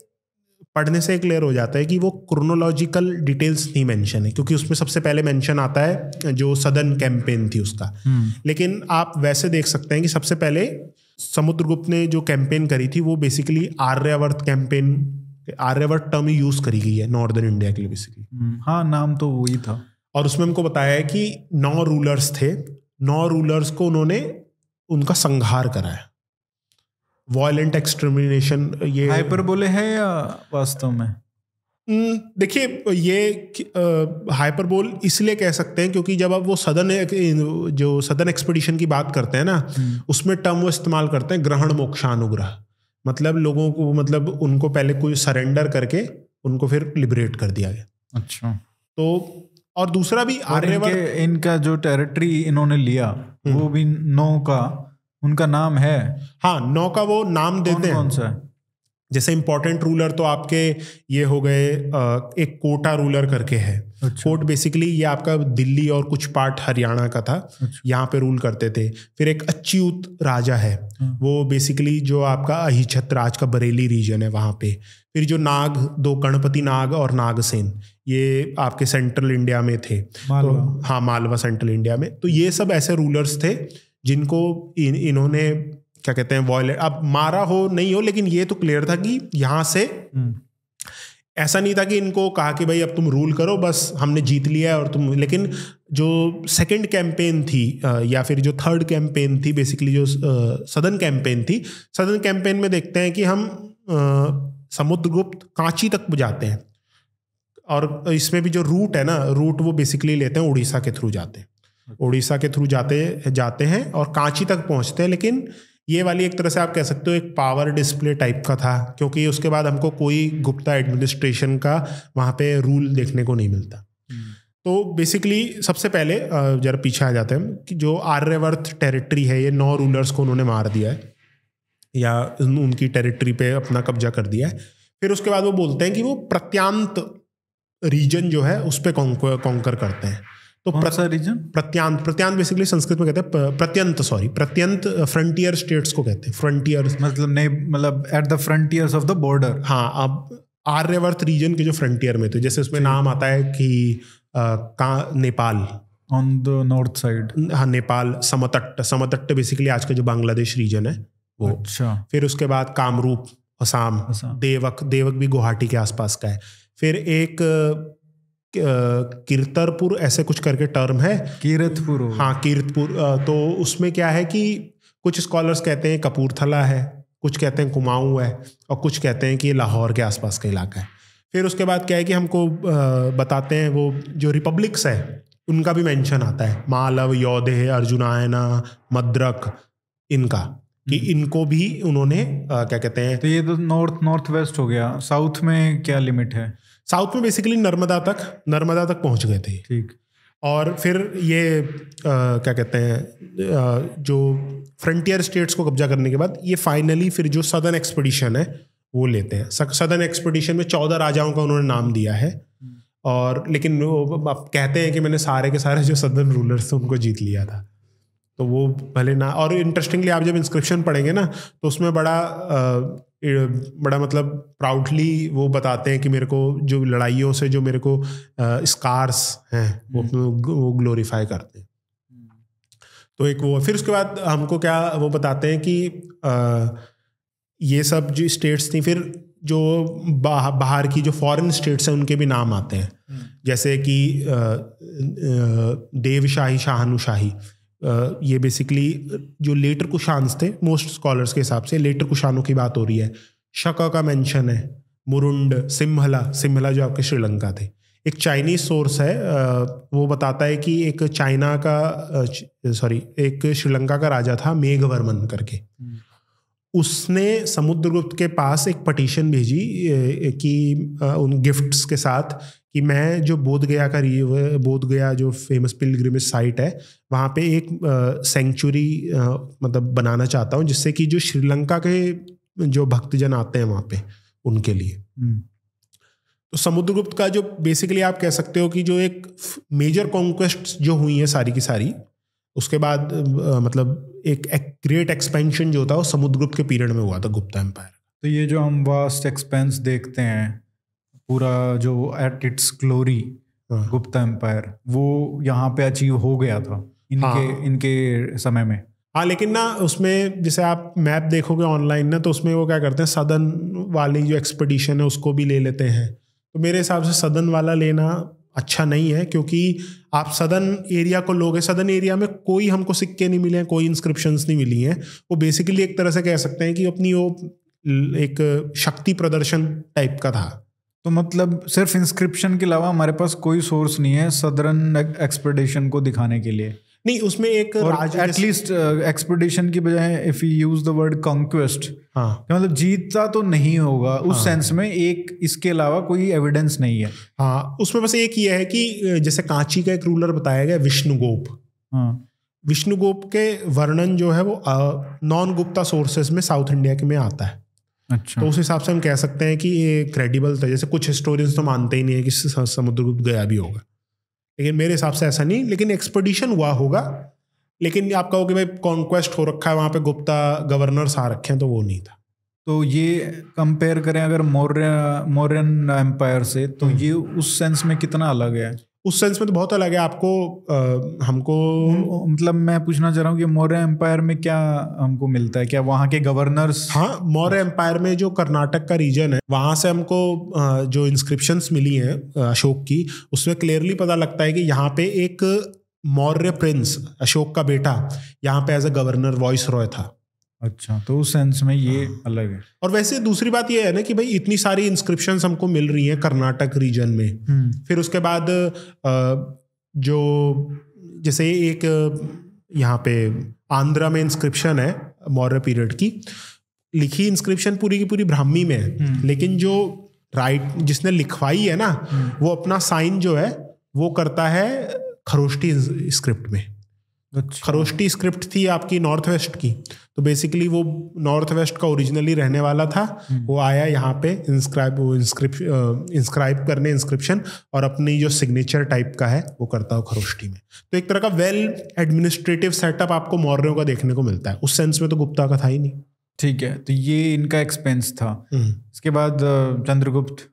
पढ़ने से क्लियर हो जाता है कि वो क्रोनोलॉजिकल डिटेल्स नहीं मेंशन है क्योंकि उसमें सबसे पहले मेंशन आता है जो सदन कैंपेन थी उसका हम्म। लेकिन आप वैसे देख सकते हैं कि सबसे पहले समुद्रगुप्त ने जो कैंपेन करी थी वो basically Aryavarta campaign Aryavarta term use करी गई है नॉर्दर्न इंडिया के लिए बेसिकली हम्म। हाँ नाम तो वही था और उसमें हमको बताया है कि नौ रूलर्स थे नौ रूलर्स को उन्होंने उनका संहार कराया वायलेंट एक्सट्रमिनेशन ये बोले है या वास्तव में देखिए ये हाइपरबोल इसलिए कह सकते हैं क्योंकि जब आप वो सदन जो सदन एक्सपीडिशन की बात करते हैं ना हम्म। उसमें टर्म वो इस्तेमाल करते हैं ग्रहण मोक्षानुग्रह मतलब लोगों को मतलब उनको पहले कोई सरेंडर करके उनको फिर लिबरेट कर दिया गया अच्छा तो और दूसरा भी आर्यवर इनका जो टेरिटरी इन्होंने लिया हम्म। वो भी नौ का उनका नाम है हाँ नौ का वो नाम देते हैं कौन सा जैसे इंपॉर्टेंट रूलर तो आपके ये हो गए एक कोटा रूलर करके है अच्छा। कोट बेसिकली ये आपका दिल्ली और कुछ पार्ट हरियाणा का था अच्छा। यहाँ पे रूल करते थे फिर एक अच्युत राजा है हाँ। वो बेसिकली जो आपका अहिछत राज का बरेली रीजन है वहां पे फिर जो नाग दो गणपति नाग और नागसेन ये आपके सेंट्रल इंडिया में थे तो, हाँ मालवा सेंट्रल इंडिया में तो ये सब ऐसे रूलर्स थे जिनको इन इन्होंने क्या कहते हैं वॉयलेट अब मारा हो नहीं हो लेकिन ये तो क्लियर था कि यहाँ से हम्म। ऐसा नहीं था कि इनको कहा कि भाई अब तुम रूल करो बस हमने जीत लिया है और तुम लेकिन जो सेकंड कैंपेन थी या फिर जो थर्ड कैंपेन थी बेसिकली जो सदन कैंपेन थी सदन कैंपेन में देखते हैं कि हम समुद्रगुप्त कांची तक जाते हैं और इसमें भी जो रूट है ना रूट वो बेसिकली लेते हैं उड़ीसा के थ्रू जाते हैं उड़ीसा के थ्रू जाते जाते हैं और कांची तक पहुंचते हैं लेकिन ये वाली एक तरह से आप कह सकते हो एक पावर डिस्प्ले टाइप का था क्योंकि उसके बाद हमको कोई गुप्ता एडमिनिस्ट्रेशन का वहाँ पे रूल देखने को नहीं मिलता तो बेसिकली सबसे पहले जरा पीछे आ जाते हैं कि जो आर्यवर्थ टेरिटरी है ये नौ रूलर्स को उन्होंने मार दिया है या उनकी टेरिटरी पे अपना कब्जा कर दिया है फिर उसके बाद वो बोलते हैं कि वो प्रत्यांत रीजन जो है उस पर कॉन्कर करते हैं तो रीजन प्रत्यांत प्रत्यांत बेसिकली संस्कृत में कहते हैं प्रत्यंत सॉरी प्रत्यंत फ्रंटियर स्टेट्स को कहते हैं फ्रंटियर मतलब नहीं मतलब at the frontiers of the border हाँ अब आर्यवर्त रीजन के जो फ्रंटियर में थे जैसे उसमें नाम आता है कि आ, का Nepal on the north side हाँ नेपाल समतट समतट बेसिकली आज का जो बांग्लादेश रीजन है वो अच्छा फिर उसके बाद कामरूप असाम देवक देवक भी गुवाहाटी के आसपास का है फिर एक कीर्तरपुर ऐसे कुछ करके टर्म है कीरतपुर हाँ कीरतपुर तो उसमें क्या है कि कुछ स्कॉलर्स कहते हैं कपूरथला है कुछ कहते हैं कुमाऊं है और कुछ कहते हैं कि लाहौर के आसपास का इलाका है फिर उसके बाद क्या है कि हमको बताते हैं वो जो रिपब्लिक्स है उनका भी मेंशन आता है मालव यौधे अर्जुनायना मद्रक इनका कि हम्म। इनको भी उन्होंने आ, क्या कहते हैं तो ये तो नॉर्थ नॉर्थ वेस्ट हो गया साउथ में क्या लिमिट है साउथ में बेसिकली नर्मदा तक नर्मदा तक पहुंच गए थे ठीक और फिर ये आ, क्या कहते हैं जो फ्रंटियर स्टेट्स को कब्जा करने के बाद ये फाइनली फिर जो सदर्न एक्सपडिशन है वो लेते हैं सदर्न एक्सपडिशन में चौदह राजाओं का उन्होंने नाम दिया है और लेकिन वो आप कहते हैं कि मैंने सारे के सारे जो सदर्न रूलर्स थे उनको जीत लिया था तो वो भले ना और इंटरेस्टिंगली आप जब इंस्क्रिप्शन पढ़ेंगे ना तो उसमें बड़ा बड़ा मतलब प्राउडली वो बताते हैं कि मेरे को जो लड़ाइयों से जो मेरे को स्कार्स हैं वो हम्म। वो ग्लोरीफाई करते हैं तो एक वो फिर उसके बाद हमको क्या वो बताते हैं कि आ, ये सब जो स्टेट्स थी फिर जो बा, बाहर की जो फॉरेन स्टेट्स हैं उनके भी नाम आते हैं हम्म। जैसे कि देवशाही शाहनुशाही शाही ये बेसिकली जो लेटर कुशांस थे मोस्ट स्कॉलर्स के हिसाब से लेटर कुशानों की बात हो रही है शका का मेंशन है मुरुंड सिम्हला सिम्हला जो आपके श्रीलंका थे एक चाइनीज सोर्स है वो बताता है कि एक चाइना का सॉरी एक श्रीलंका का राजा था मेघवर्मन करके हम्म। उसने समुद्रगुप्त के पास एक पटिशन भेजी कि उन गिफ्ट्स के साथ कि मैं जो बोध गया का बोध गया जो फेमस पिलग्रिमेज साइट है वहाँ पे एक सेंचुरी मतलब बनाना चाहता हूँ जिससे कि जो श्रीलंका के जो भक्तजन आते हैं वहाँ पे उनके लिए हम्म। तो समुद्रगुप्त का जो बेसिकली आप कह सकते हो कि जो एक मेजर कॉन्क्वेस्ट जो हुई है सारी की सारी उसके बाद मतलब एक, एक ग्रेट एक्सपेंशन जो होता है वो समुद्रगुप्त के पीरियड में हुआ था गुप्ता एम्पायर तो ये जो हम वास्ट एक्सपेंस देखते हैं पूरा जो at its glory Gupta empire वो यहाँ पे अचीव हो गया था इनके हाँ। इनके समय में हाँ लेकिन ना उसमें जैसे आप मैप देखोगे ऑनलाइन ना तो उसमें वो क्या करते हैं सदन वाली जो एक्सपेडिशन है उसको भी ले लेते हैं तो मेरे हिसाब से सदन वाला लेना अच्छा नहीं है क्योंकि आप सदन एरिया को लोगे सदन एरिया में कोई हमको सिक्के नहीं मिले हैं कोई इंस्क्रिप्शंस नहीं मिली हैं वो बेसिकली एक तरह से कह सकते हैं कि अपनी वो एक शक्ति प्रदर्शन टाइप का था तो मतलब सिर्फ इंस्क्रिप्शन के अलावा हमारे पास कोई सोर्स नहीं है सदरन एक्सपेडिशन को दिखाने के लिए नहीं उसमें एक एटलीस्ट एक्सपेडिशन uh, की बजाय if you use the word conquest मतलब जीतता तो नहीं होगा हाँ. उस सेंस में एक इसके अलावा कोई एविडेंस नहीं है हाँ उसमें बस एक ये है कि जैसे कांची का एक रूलर बताया गया विष्णुगोप हाँ विष्णुगोप के वर्णन जो है वो नॉन गुप्ता सोर्सेज में साउथ इंडिया के में आता है अच्छा तो उस हिसाब से हम कह सकते हैं कि ये क्रेडिबल था जैसे कुछ हिस्टोरियंस तो मानते ही नहीं है कि समुद्रगुप्त गया भी होगा लेकिन मेरे हिसाब से ऐसा नहीं लेकिन एक्सपडिशन हुआ होगा लेकिन आप कहोगे भाई कॉन्क्वेस्ट हो रखा है वहाँ पे गुप्ता गवर्नर्स आ रखे हैं तो वो नहीं था तो ये कंपेयर करें अगर मौर्य मौर्यन एम्पायर से तो हम्म। ये उस सेंस में कितना अलग है उस सेंस में तो बहुत अलग है आपको आ, हमको मतलब मैं पूछना चाह रहा हूँ कि मौर्य एम्पायर में क्या हमको मिलता है क्या वहाँ के गवर्नर्स हाँ मौर्य एम्पायर में जो कर्नाटक का रीजन है वहाँ से हमको जो इंस्क्रिप्शन मिली हैं अशोक की उसमें क्लियरली पता लगता है कि यहाँ पे एक मौर्य प्रिंस अशोक का बेटा यहाँ पे as a governor viceroy था अच्छा तो उस सेंस में ये हाँ। अलग है और वैसे दूसरी बात ये है ना कि भाई इतनी सारी इंस्क्रिप्शन हमको मिल रही हैं कर्नाटक रीजन में हम्म। फिर उसके बाद जो जैसे एक यहाँ पे आंध्रा में इंस्क्रिप्शन है मौर्य पीरियड की लिखी इंस्क्रिप्शन पूरी की पूरी ब्राह्मी में है हम्म। लेकिन जो राइट जिसने लिखवाई है ना हम्म। वो अपना साइन जो है वो करता है खरोष्टी स्क्रिप्ट में अच्छा। खरोष्टी स्क्रिप्ट थी आपकी नॉर्थ वेस्ट की तो बेसिकली वो नॉर्थ वेस्ट का ओरिजिनली रहने वाला था हम्म। वो आया यहाँ पे इंस्क्राइब वो इंस्क्रिप्शन इंस्क्राइब करने इंस्क्रिप्शन और अपनी जो सिग्नेचर टाइप का है वो करता हो खरोष्टी में तो एक तरह का वेल एडमिनिस्ट्रेटिव सेटअप आपको मौर्यों का देखने को मिलता है उस सेंस में तो गुप्ता का था ही नहीं ठीक है तो ये इनका एक्सपेंस था हम्म। इसके बाद चंद्रगुप्त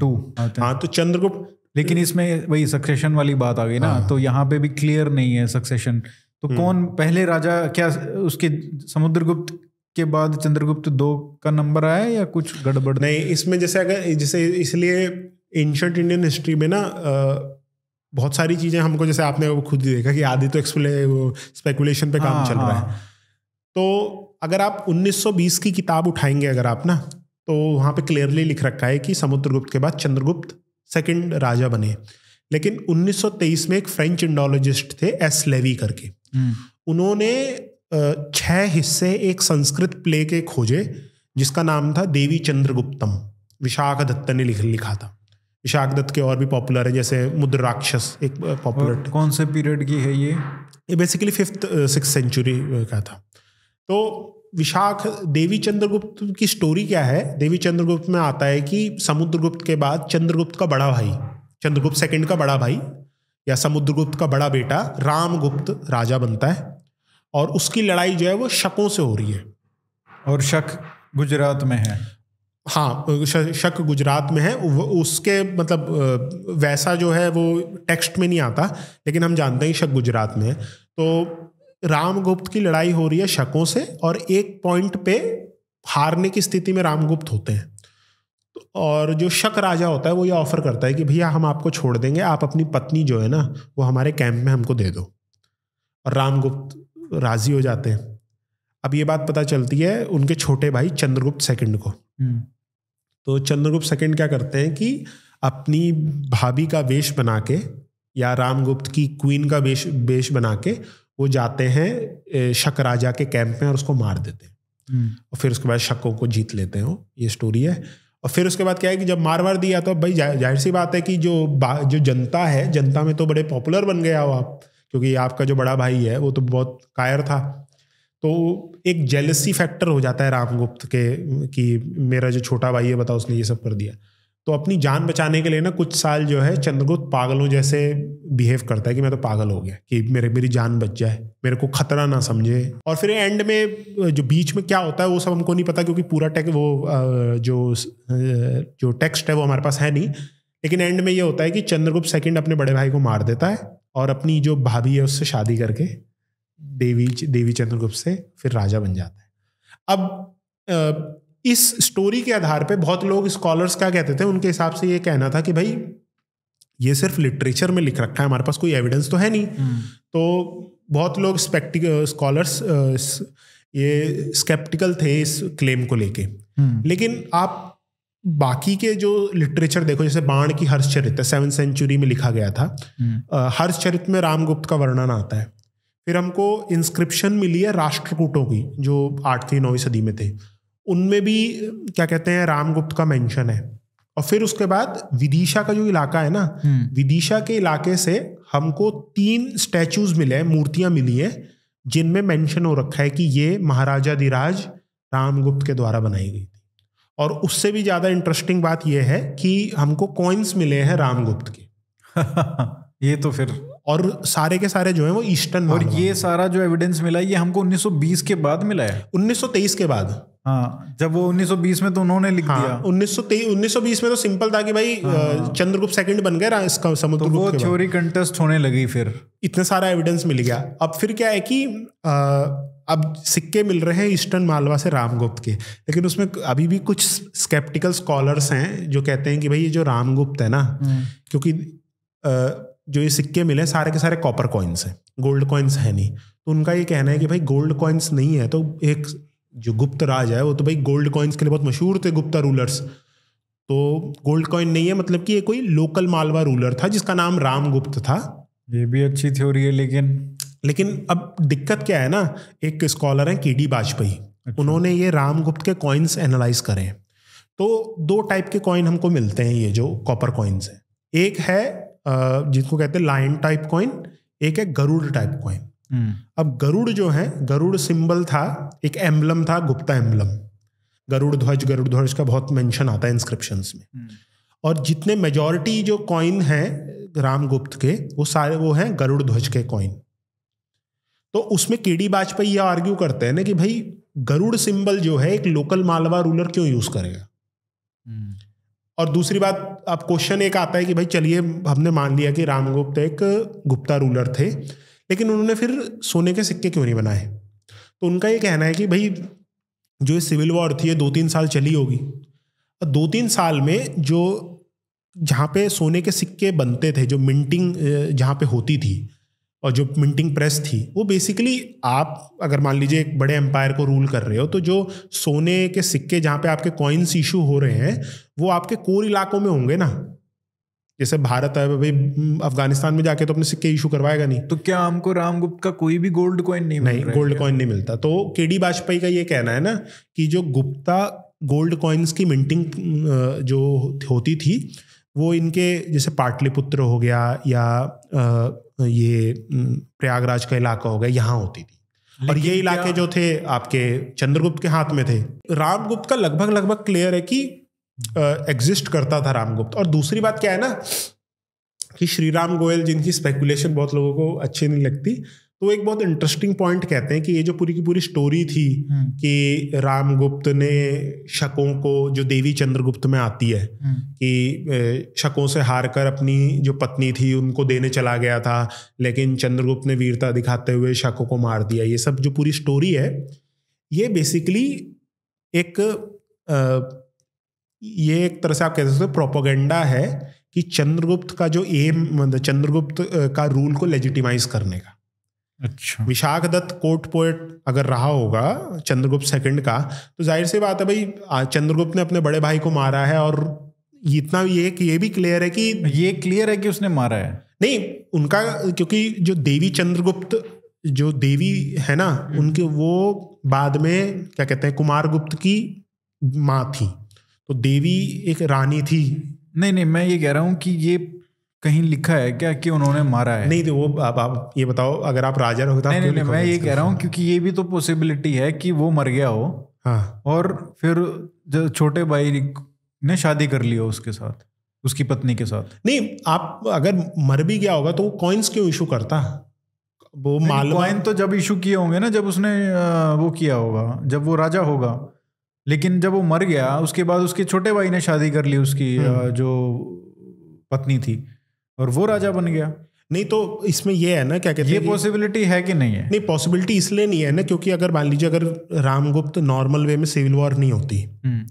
टू हम्म। हाँ तो चंद्रगुप्त लेकिन इसमें वही सक्सेशन वाली बात आ गई ना हाँ। तो यहाँ पे भी क्लियर नहीं है सक्सेशन तो हम्म। कौन पहले राजा क्या उसके समुद्रगुप्त के बाद चंद्रगुप्त दो का नंबर आया या कुछ गड़बड़ नहीं इसमें जैसे अगर जैसे इसलिए एंशंट इंडियन हिस्ट्री में ना बहुत सारी चीज़ें हमको जैसे आपने वो खुद ही देखा कि आदि तो एक्सप्ले स्पेकुलेशन पे काम हाँ, चल रहा है हाँ। तो अगर आप 1920 की किताब उठाएंगे अगर आप ना तो वहाँ पे क्लियरली लिख रखा है कि समुद्रगुप्त के बाद चंद्रगुप्त सेकंड राजा बने लेकिन 1923 में एक फ्रेंच इंडोलॉजिस्ट थे एस लेवी करके हम्म। उन्होंने छह हिस्से एक संस्कृत प्ले के खोजे जिसका नाम था देवी चंद्रगुप्तम विशाख दत्त ने लिख लिखा था विशाख दत्त के और भी पॉपुलर है जैसे मुद्र राक्षस एक पॉपुलर कौन से पीरियड की है ये ये बेसिकली फिफ्थ सिक्स सेंचुरी का था तो विशाख देवी चंद्रगुप्त की स्टोरी क्या है देवी चंद्रगुप्त में आता है कि समुद्रगुप्त के बाद चंद्रगुप्त का बड़ा भाई चंद्रगुप्त सेकंड का बड़ा भाई या समुद्रगुप्त का बड़ा बेटा रामगुप्त राजा बनता है और उसकी लड़ाई जो है वो शकों से हो रही है और शक गुजरात में है हाँ शक गुजरात में है उसके मतलब वैसा जो है वो टेक्स्ट में नहीं आता लेकिन हम जानते हैं शक गुजरात में है तो रामगुप्त की लड़ाई हो रही है शकों से और एक पॉइंट पे हारने की स्थिति में रामगुप्त होते हैं और जो शक राजा होता है वो ये ऑफर करता है कि भैया हम आपको छोड़ देंगे आप अपनी पत्नी जो है ना वो हमारे कैंप में हमको दे दो और रामगुप्त राजी हो जाते हैं अब ये बात पता चलती है उनके छोटे भाई चंद्रगुप्त सेकंड को हम्म। तो चंद्रगुप्त सेकंड क्या करते हैं कि अपनी भाभी का वेश बना के या रामगुप्त की क्वीन का वेश वेश बना के वो जाते हैं शक राजा के कैंप में और उसको मार देते हैं हम्म। और फिर उसके बाद शकों को जीत लेते हैं ये स्टोरी है और फिर उसके बाद क्या है कि जब मार वार दिया तो भाई जाहिर सी बात है कि जो जो जनता है जनता में तो बड़े पॉपुलर बन गया हो आप क्योंकि आपका जो बड़ा भाई है वो तो बहुत कायर था तो एक जेलसी फैक्टर हो जाता है रामगुप्त के कि मेरा जो छोटा भाई है बताओ उसने ये सब कर दिया तो अपनी जान बचाने के लिए ना कुछ साल जो है चंद्रगुप्त पागलों जैसे बिहेव करता है कि मैं तो पागल हो गया कि मेरे मेरी जान बच जाए मेरे को खतरा ना समझे और फिर एंड में जो बीच में क्या होता है वो सब हमको नहीं पता क्योंकि पूरा टेक वो जो जो टेक्स्ट है वो हमारे पास है नहीं लेकिन एंड में ये होता है कि चंद्रगुप्त सेकेंड अपने बड़े भाई को मार देता है और अपनी जो भाभी है उससे शादी करके देवी देवी चंद्रगुप्त से फिर राजा बन जाता है अब इस स्टोरी के आधार पे बहुत लोग स्कॉलर्स क्या कहते थे उनके हिसाब से ये कहना था कि भाई ये सिर्फ लिटरेचर में लिख रखा है हमारे पास कोई एविडेंस तो है नहीं हम्म। तो बहुत लोग स्कॉलर्स ये स्केप्टिकल थे इस क्लेम को लेके हम्म। लेकिन आप बाकी के जो लिटरेचर देखो जैसे बाण की चरित्र सेवन सेंचुरी में लिखा गया था हम्म। हर्ष चरित्र में रामगुप्त का वर्णन आता है फिर हमको इंस्क्रिप्शन मिली है राष्ट्रकूटों की जो आठवीं नौवीं सदी में थे उनमें भी क्या कहते हैं रामगुप्त का मेंशन है और फिर उसके बाद विदिशा का जो इलाका है ना हम्म। विदिशा के इलाके से हमको तीन स्टैचूज मिले हैं मूर्तियां मिली हैं जिनमें मेंशन हो रखा है कि ये महाराजा दिराज रामगुप्त के द्वारा बनाई गई थी और उससे भी ज़्यादा इंटरेस्टिंग बात यह है कि हमको कॉइन्स मिले हैं रामगुप्त के ये तो फिर और सारे के सारे जो है वो ईस्टर्न और ये सारा जो एविडेंस मिला ये हमको 1920 के बाद मिला है 1923 के बाद हाँ जब वो 1920 में तो उन्होंने लिख हाँ, दिया 1923 1920 में तो सिंपल था कि भाई हाँ, हाँ। चंद्रगुप्त सेकंड बन गए इसका समुद्र तो वो थ्योरी कंटेस्ट होने लगी फिर इतना सारा एविडेंस मिल गया अब फिर क्या है कि आ, अब सिक्के मिल रहे हैं ईस्टर्न मालवा से रामगुप्त के लेकिन उसमें अभी भी कुछ स्केप्टिकल स्कॉलर्स हैं जो कहते हैं कि भाई ये जो रामगुप्त है ना हम्म। क्योंकि जो ये सिक्के मिले सारे के सारे कॉपर कॉइन्स हैं गोल्ड कॉइन्स है नहीं तो उनका ये कहना है कि भाई गोल्ड कॉइन्स नहीं है तो एक जो गुप्त राज है वो तो भाई गोल्ड कॉइन्स के लिए बहुत मशहूर थे गुप्ता रूलर्स तो गोल्ड कॉइन नहीं है मतलब कि ये कोई लोकल मालवा रूलर था जिसका नाम राम गुप्त था ये भी अच्छी थ्योरी है लेकिन लेकिन अब दिक्कत क्या है ना एक स्कॉलर है के डी वाजपेयी अच्छा। उन्होंने ये रामगुप्त के कॉइन्स एनालाइज करें तो दो टाइप के कॉइन हमको मिलते हैं ये जो कॉपर कॉइन्स हैं एक है जिसको कहते हैं लाइन टाइप कॉइन एक है गरुड़ टाइप कॉइन हम्म। अब गरुड़ जो है गरुड़ सिंबल था एक एम्बलम था गुप्ता एम्बलम गरुड़ ध्वज गरुड़ ध्वज का बहुत मेंशन आता है इंस्क्रिप्शन में हम्म। और जितने मेजोरिटी जो कॉइन है रामगुप्त के वो सारे वो हैं गरुड़ ध्वज के कॉइन तो उसमें के डी वाजपेयी यह आर्ग्यू करते हैं ना कि भाई गरुड़ सिंबल जो है एक लोकल मालवा रूलर क्यों यूज करेगा हम्म। और दूसरी बात अब क्वेश्चन एक आता है कि भाई चलिए हमने मान लिया कि रामगुप्त एक गुप्ता रूलर थे लेकिन उन्होंने फिर सोने के सिक्के क्यों नहीं बनाए तो उनका ये कहना है कि भाई जो सिविल वॉर थी ये दो तीन साल चली होगी और दो तीन साल में जो जहाँ पे सोने के सिक्के बनते थे जो मिंटिंग जहाँ पे होती थी और जो मिंटिंग प्रेस थी वो बेसिकली आप अगर मान लीजिए एक बड़े एम्पायर को रूल कर रहे हो तो जो सोने के सिक्के जहाँ पे आपके कॉइन्स इशू हो रहे हैं वो आपके कोर इलाकों में होंगे ना जैसे भारत है भाई हम्म, अफगानिस्तान में जाके तो अपने सिक्के इशू करवाएगा नहीं तो क्या हमको रामगुप्त का कोई भी गोल्ड कॉइन नहीं नहीं गोल्ड कॉइन नहीं मिलता तो के डी वाजपेयी का ये कहना है ना कि जो गुप्ता गोल्ड कॉइन्स की मिंटिंग जो होती थी वो इनके जैसे पाटलिपुत्र हो गया या ये हम्म, प्रयागराज का इलाका हो गया यहाँ होती थी और ये इलाके जो थे आपके चंद्रगुप्त के हाथ में थे रामगुप्त का लगभग लगभग क्लियर है कि एग्जिस्ट करता था रामगुप्त और दूसरी बात क्या है ना कि श्री राम गोयल जिनकी स्पेकुलेशन बहुत लोगों को अच्छी नहीं लगती तो एक बहुत इंटरेस्टिंग पॉइंट कहते हैं कि ये जो पूरी की पूरी स्टोरी थी हम्म। कि रामगुप्त ने शकों को जो देवी चंद्रगुप्त में आती है हम्म। कि शकों से हार कर अपनी जो पत्नी थी उनको देने चला गया था लेकिन चंद्रगुप्त ने वीरता दिखाते हुए शकों को मार दिया ये सब जो पूरी स्टोरी है ये बेसिकली एक आ, ये एक तरह से आप कह सकते हो प्रोपोगेंडा है कि चंद्रगुप्त का जो एम मतलब चंद्रगुप्त का रूल को लेजिटिमाइज करने का अच्छा विशाख दत्त कोर्ट पोएट अगर रहा होगा चंद्रगुप्त सेकंड का तो जाहिर सी बात है भाई चंद्रगुप्त ने अपने बड़े भाई को मारा है और इतना ये ये भी क्लियर है कि ये क्लियर है कि उसने मारा है नहीं उनका क्योंकि जो देवी चंद्रगुप्त जो देवी है ना हम्म। उनके वो बाद में क्या कहते हैं कुमार गुप्त की माँ थी तो देवी हम्म। एक रानी थी नहीं नहीं मैं ये कह रहा हूँ कि ये कहीं लिखा है क्या कि उन्होंने मारा है नहीं तो वो आप, आप ये बताओ अगर आप राजा होता तो नहीं, नहीं, नहीं मैं ये कह रहा हूँ क्योंकि ये भी तो पॉसिबिलिटी है कि वो मर गया हो हाँ और फिर जो छोटे भाई ने शादी कर लिया उसके साथ उसकी पत्नी के साथ नहीं आप अगर मर भी गया होगा तो वो कॉइन्स क्यों इशू करता वो माल कॉइन तो जब इशू किए होंगे ना जब उसने वो किया होगा जब वो राजा होगा लेकिन जब वो मर गया उसके बाद उसके छोटे भाई ने शादी कर ली उसकी हम्म। जो पत्नी थी और वो राजा बन गया नहीं तो इसमें ये है ना क्या कहते हैं ये पॉसिबिलिटी है कि नहीं है नहीं पॉसिबिलिटी इसलिए नहीं है ना क्योंकि अगर मान लीजिए अगर रामगुप्त नॉर्मल वे में सिविल वॉर नहीं होती हम्म।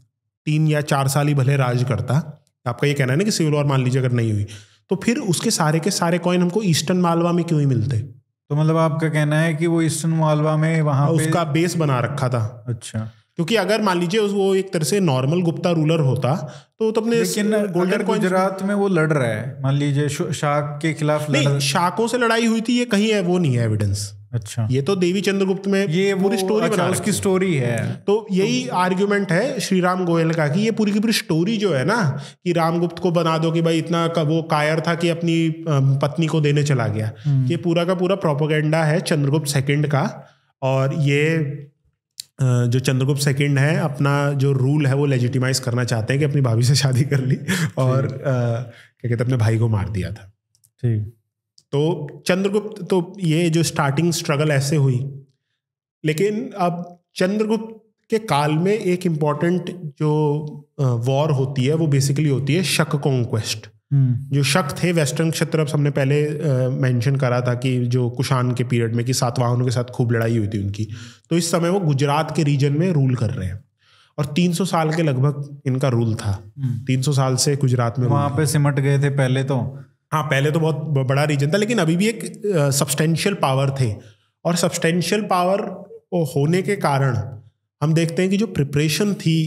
तीन या चार साल ही भले राज करता तो आपका ये कहना है ना कि सिविल वॉर मान लीजिए अगर नहीं हुई तो फिर उसके सारे के सारे कॉइन हमको ईस्टर्न मालवा में क्यों ही मिलते तो मतलब आपका कहना है कि वो ईस्टर्न मालवा में वहां हाँ, उसका बेस बना रखा था अच्छा क्योंकि अगर मान लीजिए वो एक तरह से नॉर्मल गुप्ता रूलर होता तो तो अपने गोल्डन गुजरात में वो लड़ रहा है मान लीजिए शाह के खिलाफ नहीं शाकों से लड़ाई हुई थी ये कहीं है वो नहीं है एविडेंस अच्छा ये तो देवी चंद्रगुप्त में ये पूरी स्टोरी अच्छा, बना उसकी स्टोरी है तो यही तो, आर्ग्यूमेंट है श्री राम गोयल का कि ये पूरी की पूरी स्टोरी जो है ना कि रामगुप्त को बना दो कि भाई इतना का वो कायर था कि अपनी पत्नी को देने चला गया हम्म। ये पूरा का पूरा प्रोपोगेंडा है चंद्रगुप्त सेकंड का और ये जो चंद्रगुप्त सेकंड है अपना जो रूल है वो लेजिटिमाइज करना चाहते हैं कि अपनी भाभी से शादी कर ली और क्या कहते अपने भाई को मार दिया था ठीक तो चंद्रगुप्त तो ये जो स्टार्टिंग स्ट्रगल ऐसे हुई लेकिन अब चंद्रगुप्त के काल में एक इम्पॉर्टेंट जो वॉर होती है वो बेसिकली होती है शक कॉन्क्वेस्ट हम्म। जो शक थे वेस्टर्न क्षेत्र अब हमने पहले मेंशन करा था कि जो कुशान के पीरियड में कि सातवाहनों के साथ खूब लड़ाई हुई थी उनकी तो इस समय वो गुजरात के रीजन में रूल कर रहे हैं और 300 साल के लगभग इनका रूल था 300 हम्म। साल से गुजरात में वहां पे सिमट गए थे पहले तो हाँ पहले तो बहुत बड़ा रीजन था लेकिन अभी भी एक सब्सटेंशियल पावर थे और सब्सटेंशियल पावर होने के कारण हम देखते हैं कि जो प्रिपरेशन थी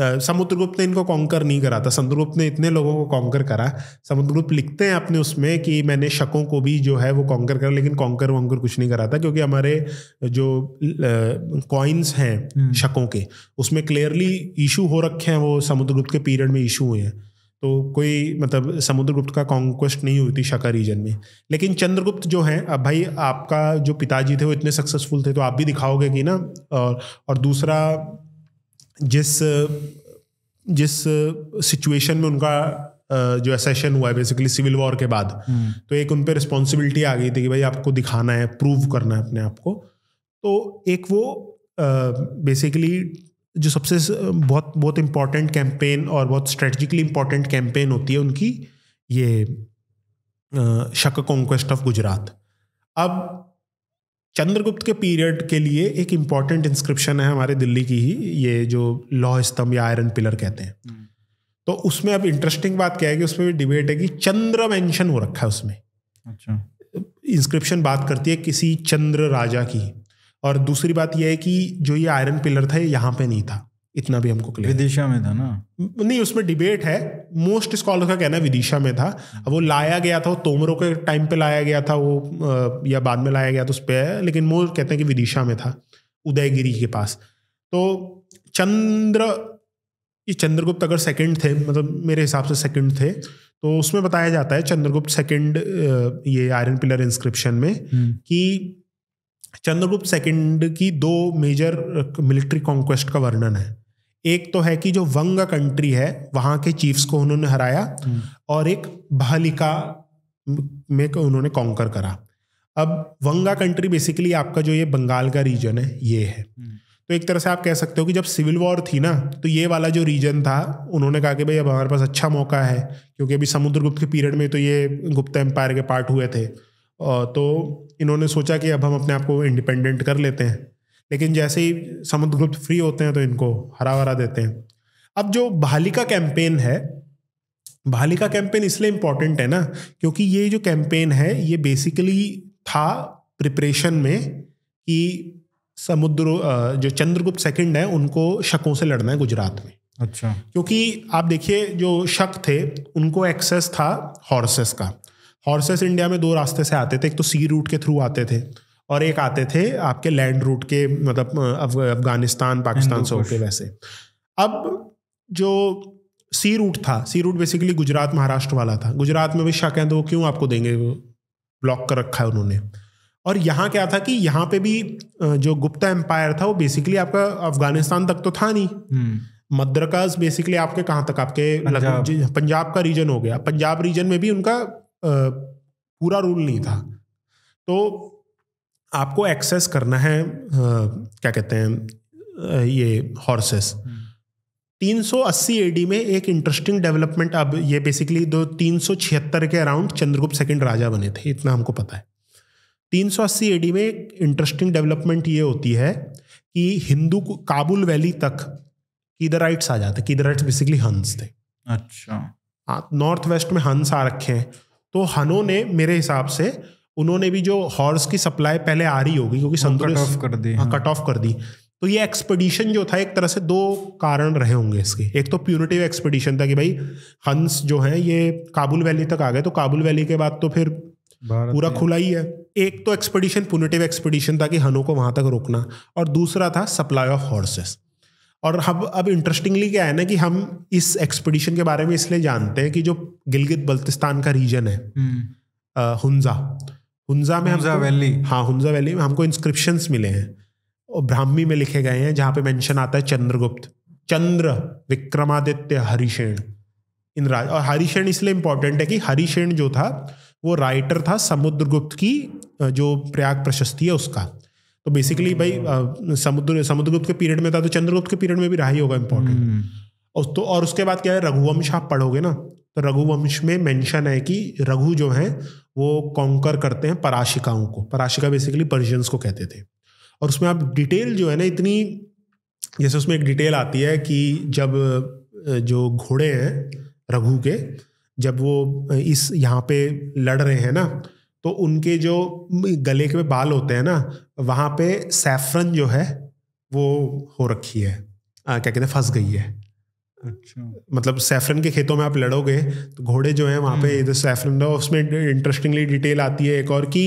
समुद्रगुप्त ने इनको कॉन्कर नहीं करा था समुद्रगुप्त ने इतने लोगों को कॉन्कर करा समुद्रगुप्त लिखते हैं अपने उसमें कि मैंने शकों को भी जो है वो कॉन्कर करा लेकिन कॉन्कर वॉन्कर कुछ नहीं करा था क्योंकि हमारे जो कॉइन्स हैं हम्म। शकों के उसमें क्लियरली इशू हो रखे हैं वो समुद्रगुप्त के पीरियड में इशू हुए हैं तो कोई मतलब समुद्रगुप्त का कॉन्क्वेस्ट नहीं हुई थी शका रीजन में लेकिन चंद्रगुप्त जो हैं अब भाई आपका जो पिताजी थे वो इतने सक्सेसफुल थे तो आप भी दिखाओगे कि ना और, और दूसरा जिस जिस सिचुएशन में उनका जो असेशन हुआ है बेसिकली सिविल वॉर के बाद हम्म। तो एक उन पर रिस्पॉन्सिबिलिटी आ गई थी कि भाई आपको दिखाना है प्रूव करना है अपने आप को तो एक वो बेसिकली जो सबसे बहुत बहुत इम्पॉर्टेंट कैंपेन और बहुत स्ट्रेटजिकली इम्पॉर्टेंट कैंपेन होती है उनकी ये शक कॉन्क्वेस्ट ऑफ गुजरात अब चंद्रगुप्त के पीरियड के लिए एक इंपॉर्टेंट इंस्क्रिप्शन है हमारे दिल्ली की ही ये जो लौह स्तंभ या आयरन पिलर कहते हैं हम्म। तो उसमें अब इंटरेस्टिंग बात क्या है कि उसमें भी डिबेट है कि चंद्र मेंशन हो रखा है उसमें अच्छा इंस्क्रिप्शन बात करती है किसी चंद्र राजा की और दूसरी बात यह है कि जो ये आयरन पिलर था ये यहाँ पे नहीं था इतना भी हमको क्लियर विदिशा में था ना नहीं उसमें डिबेट है मोस्ट स्कॉलर का कहना विदिशा में था अब वो लाया गया था वो तोमरों के टाइम पे लाया गया था वो या बाद में लाया गया तो उस पर लेकिन मोर कहते हैं कि विदिशा में था उदयगिरी के पास तो चंद्र ये चंद्रगुप्त अगर सेकंड थे मतलब मेरे हिसाब से सेकंड थे तो उसमें बताया जाता है चंद्रगुप्त सेकंड ये आयरन पिलर इंस्क्रिप्शन में हम्म। कि चंद्रगुप्त सेकंड की दो मेजर मिलिट्री कॉन्क्वेस्ट का वर्णन है एक तो है कि जो वंग कंट्री है वहां के चीफ्स को उन्होंने हराया और एक बहलिका में को उन्होंने कॉन्कर करा अब वंगा कंट्री बेसिकली आपका जो ये बंगाल का रीजन है ये है तो एक तरह से आप कह सकते हो कि जब सिविल वॉर थी ना तो ये वाला जो रीजन था उन्होंने कहा कि भाई अब हमारे पास अच्छा मौका है क्योंकि अभी समुद्रगुप्त के पीरियड में तो ये गुप्ता एम्पायर के पार्ट हुए थे तो इन्होंने सोचा कि अब हम अपने आप को इंडिपेंडेंट कर लेते हैं लेकिन जैसे ही समुद्रगुप्त फ्री होते हैं तो इनको हरा भरा देते हैं अब जो बहालिका कैंपेन है बहालिका कैंपेन इसलिए इम्पॉर्टेंट है ना क्योंकि ये जो कैंपेन है ये बेसिकली था प्रिपरेशन में कि समुद्र जो चंद्रगुप्त सेकंड है उनको शकों से लड़ना है गुजरात में अच्छा क्योंकि आप देखिए जो शक थे उनको एक्सेस था हॉर्सेस का हॉर्सेस इंडिया में दो रास्ते से आते थे एक तो सी रूट के थ्रू आते थे और एक आते थे आपके लैंड रूट के मतलब अफगानिस्तान पाकिस्तान से होके वैसे अब जो सी रूट था sea route basically Gujarat Maharashtra वाला था गुजरात में भी शक है तो वो क्यों आपको देंगे ब्लॉक कर रखा है उन्होंने और यहाँ क्या था कि यहाँ पे भी जो गुप्ता एम्पायर था वो बेसिकली आपका अफगानिस्तान तक तो था नहीं हम्म। मद्रकाज बेसिकली आपके कहाँ तक आपके पंजाब।, पंजाब का रीजन हो गया पंजाब रीजन में भी उनका पूरा रूल नहीं था तो आपको एक्सेस करना है आ, क्या कहते हैं ये हॉर्सेस 380 एडी में एक इंटरेस्टिंग डेवलपमेंट अब ये बेसिकली दो तीन के अराउंड चंद्रगुप्त सेकंड राजा बने थे इतना हमको पता है 380 एडी में एक इंटरेस्टिंग डेवलपमेंट ये होती है कि हिंदू काबुल वैली तक राइट्स आ जाते कीदराइट्स बेसिकली हंस थे अच्छा नॉर्थ हाँ, वेस्ट में हंस आ रखे हैं तो हनों ने मेरे हिसाब से उन्होंने भी जो हॉर्स की सप्लाई पहले आ रही होगी क्योंकि संतुलित कट ऑफ कर दी हाँ कट हाँ। ऑफ कर दी तो ये एक्सपेडिशन जो था एक तरह से दो कारण रहे होंगे इसके एक तो प्यूनिटिव एक्सपेडिशन था कि भाई हंस जो है ये काबुल वैली तक आ गए तो काबुल वैली के बाद तो फिर पूरा खुला ही है एक तो एक्सपेडिशन प्यूनिटिव एक्सपेडिशन था कि हनों को वहां तक रोकना और दूसरा था सप्लाई ऑफ हॉर्सेस और हम अब इंटरेस्टिंगली क्या है ना कि हम इस एक्सपेडिशन के बारे में इसलिए जानते हैं कि जो गिलगित बल्तिस्तान का रीजन है हम्म। हुंजा हुंजा में हुंजा वैली हाँ हुंजा वैली में हमको इंस्क्रिप्शंस मिले हैं और ब्राह्मी में लिखे गए हैं जहाँ पे मेंशन आता है चंद्रगुप्त चंद्र विक्रमादित्य हरिशेण इन राज और हरिशेण इसलिए इंपॉर्टेंट है कि हरिशेण जो था वो राइटर था समुद्रगुप्त की जो प्रयाग प्रशस्ति है उसका तो बेसिकली भाई समुद्र समुद्रगुप्त के पीरियड में था तो चंद्रगुप्त के पीरियड में भी रहा ही होगा इंपॉर्टेंट हम्म। और तो और उसके बाद क्या है रघुवंश आप पढ़ोगे ना तो रघुवंश में मेंशन है कि रघु जो हैं वो कॉन्कर करते हैं पराशिकाओं को पराशिका बेसिकली पर्शियंस को कहते थे और उसमें आप डिटेल जो है ना इतनी जैसे उसमें एक डिटेल आती है कि जब जो घोड़े हैं रघु के जब वो इस यहाँ पे लड़ रहे हैं ना तो उनके जो गले के बाल होते हैं ना वहाँ पे सैफरन जो है वो हो रखी है आ, क्या कहते हैं फंस गई है अच्छा मतलब सैफरन के खेतों में आप लड़ोगे तो घोड़े जो हैं वहाँ पे हम्म। इधर सैफरन उसमें इंटरेस्टिंगली डिटेल आती है एक और कि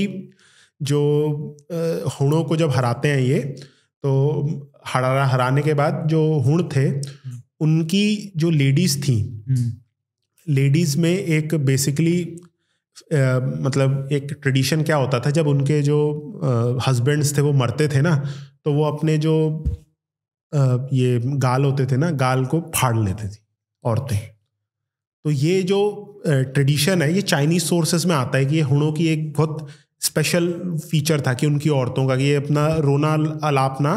जो हुणों को जब हराते हैं ये तो हरा हराने के बाद जो हुण थे हम्म। उनकी जो लेडीज थी लेडीज में एक बेसिकली आ, मतलब एक ट्रेडिशन क्या होता था जब उनके जो हस्बैंड्स थे वो मरते थे ना तो वो अपने जो ये गाल होते थे ना गाल को फाड़ लेती थी औरतें तो ये जो ट्रेडिशन है ये चाइनीज सोर्सेज में आता है कि ये हुणों की एक बहुत स्पेशल फीचर था कि उनकी औरतों का कि ये अपना रोना अलापना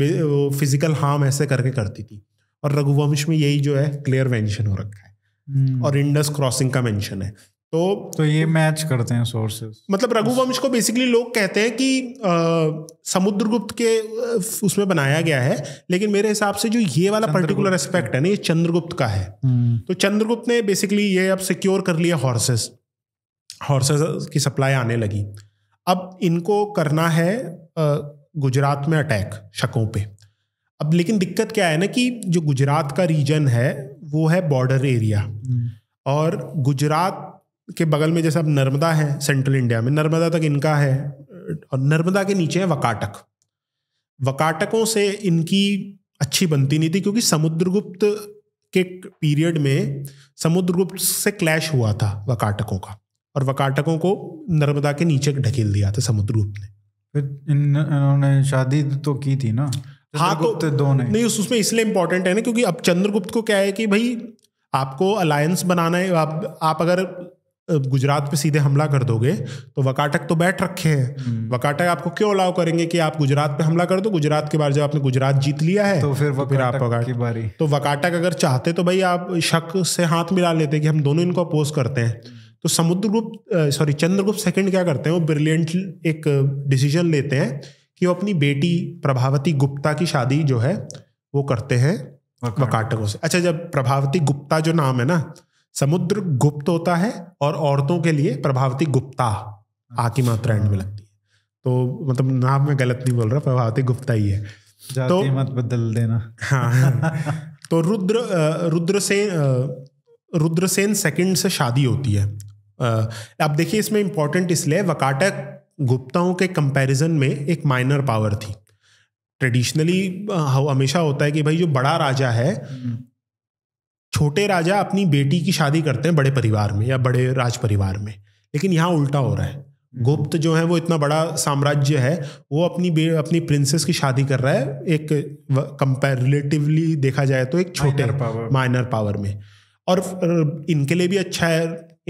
फिजिकल हार्म ऐसे करके करती थी और रघुवंश में यही जो है क्लियर मेंशन हो रखा है हम्म। और इंडस क्रॉसिंग का मेंशन है तो तो ये मैच करते हैं सोर्सेस मतलब रघुवंश को बेसिकली लोग कहते हैं कि समुद्रगुप्त के उसमें बनाया गया है लेकिन मेरे हिसाब से जो ये वाला पर्टिकुलर एस्पेक्ट है ना ये चंद्रगुप्त का है हम्म। तो चंद्रगुप्त ने बेसिकली ये अब सिक्योर कर लिया हॉर्सेस हॉर्सेस की सप्लाई आने लगी अब इनको करना है गुजरात में अटैक शकों पे अब लेकिन दिक्कत क्या है ना कि जो गुजरात का रीजन है वो है बॉर्डर हम्म। एरिया और गुजरात के बगल में जैसे अब नर्मदा है सेंट्रल इंडिया में नर्मदा तक इनका है और नर्मदा के नीचे है वकाटक वकाटकों से इनकी अच्छी बनती नहीं थी क्योंकि समुद्रगुप्त के पीरियड में समुद्रगुप्त से क्लैश हुआ था वकाटकों का और वकाटकों को नर्मदा के नीचे ढकेल दिया था समुद्रगुप्त ने फिर इन्होंने शादी तो की थी ना हाँ तो दो ने नहीं उसमें इसलिए इंपॉर्टेंट है ना क्योंकि अब चंद्रगुप्त को क्या है कि भाई आपको अलायंस बनाना है आप आप अगर गुजरात पे सीधे हमला कर दोगे तो वकाटक तो बैठ रखे हैं हम्म। वकाटक आपको क्यों अलाउ करेंगे कि आप गुजरात पे हमला कर दो गुजरात के बारे जब आपने गुजरात जीत लिया है तो फिर तो फिर आप वकाटक की बारी तो वकाटक अगर चाहते तो भाई आप शक से हाथ मिला लेते कि हम दोनों इनको अपोज करते हैं तो समुद्रगुप्त सॉरी चंद्रगुप्त सेकंड क्या करते हैं वो ब्रिलियंट एक डिसीजन लेते हैं कि वो अपनी बेटी प्रभावती गुप्ता की शादी जो है वो करते हैं वकाटकों से अच्छा जब प्रभावती गुप्ता जो नाम है ना समुद्र गुप्त होता है और औरतों के लिए प्रभावती गुप्ता आ की मात्रा एंड में हाँ। लगती है तो मतलब नाम में गलत नहीं बोल रहा प्रभावती गुप्ता ही है तो मत बदल देना हाँ तो रुद्र रुद्रसेन रुद्रसेन सेकंड से शादी होती है अब देखिए इसमें इंपॉर्टेंट इसलिए वकाटक गुप्ताओं के कंपैरिजन में एक माइनर पावर थी ट्रेडिशनली हमेशा होता है कि भाई जो बड़ा राजा है हम्म। छोटे राजा अपनी बेटी की शादी करते हैं बड़े परिवार में या बड़े राज परिवार में लेकिन यहाँ उल्टा हो रहा है गुप्त जो है वो इतना बड़ा साम्राज्य है वो अपनी अपनी प्रिंसेस की शादी कर रहा है एक कंपेरेटिवली देखा जाए तो एक छोटे माइनर पावर में और इनके लिए भी अच्छा है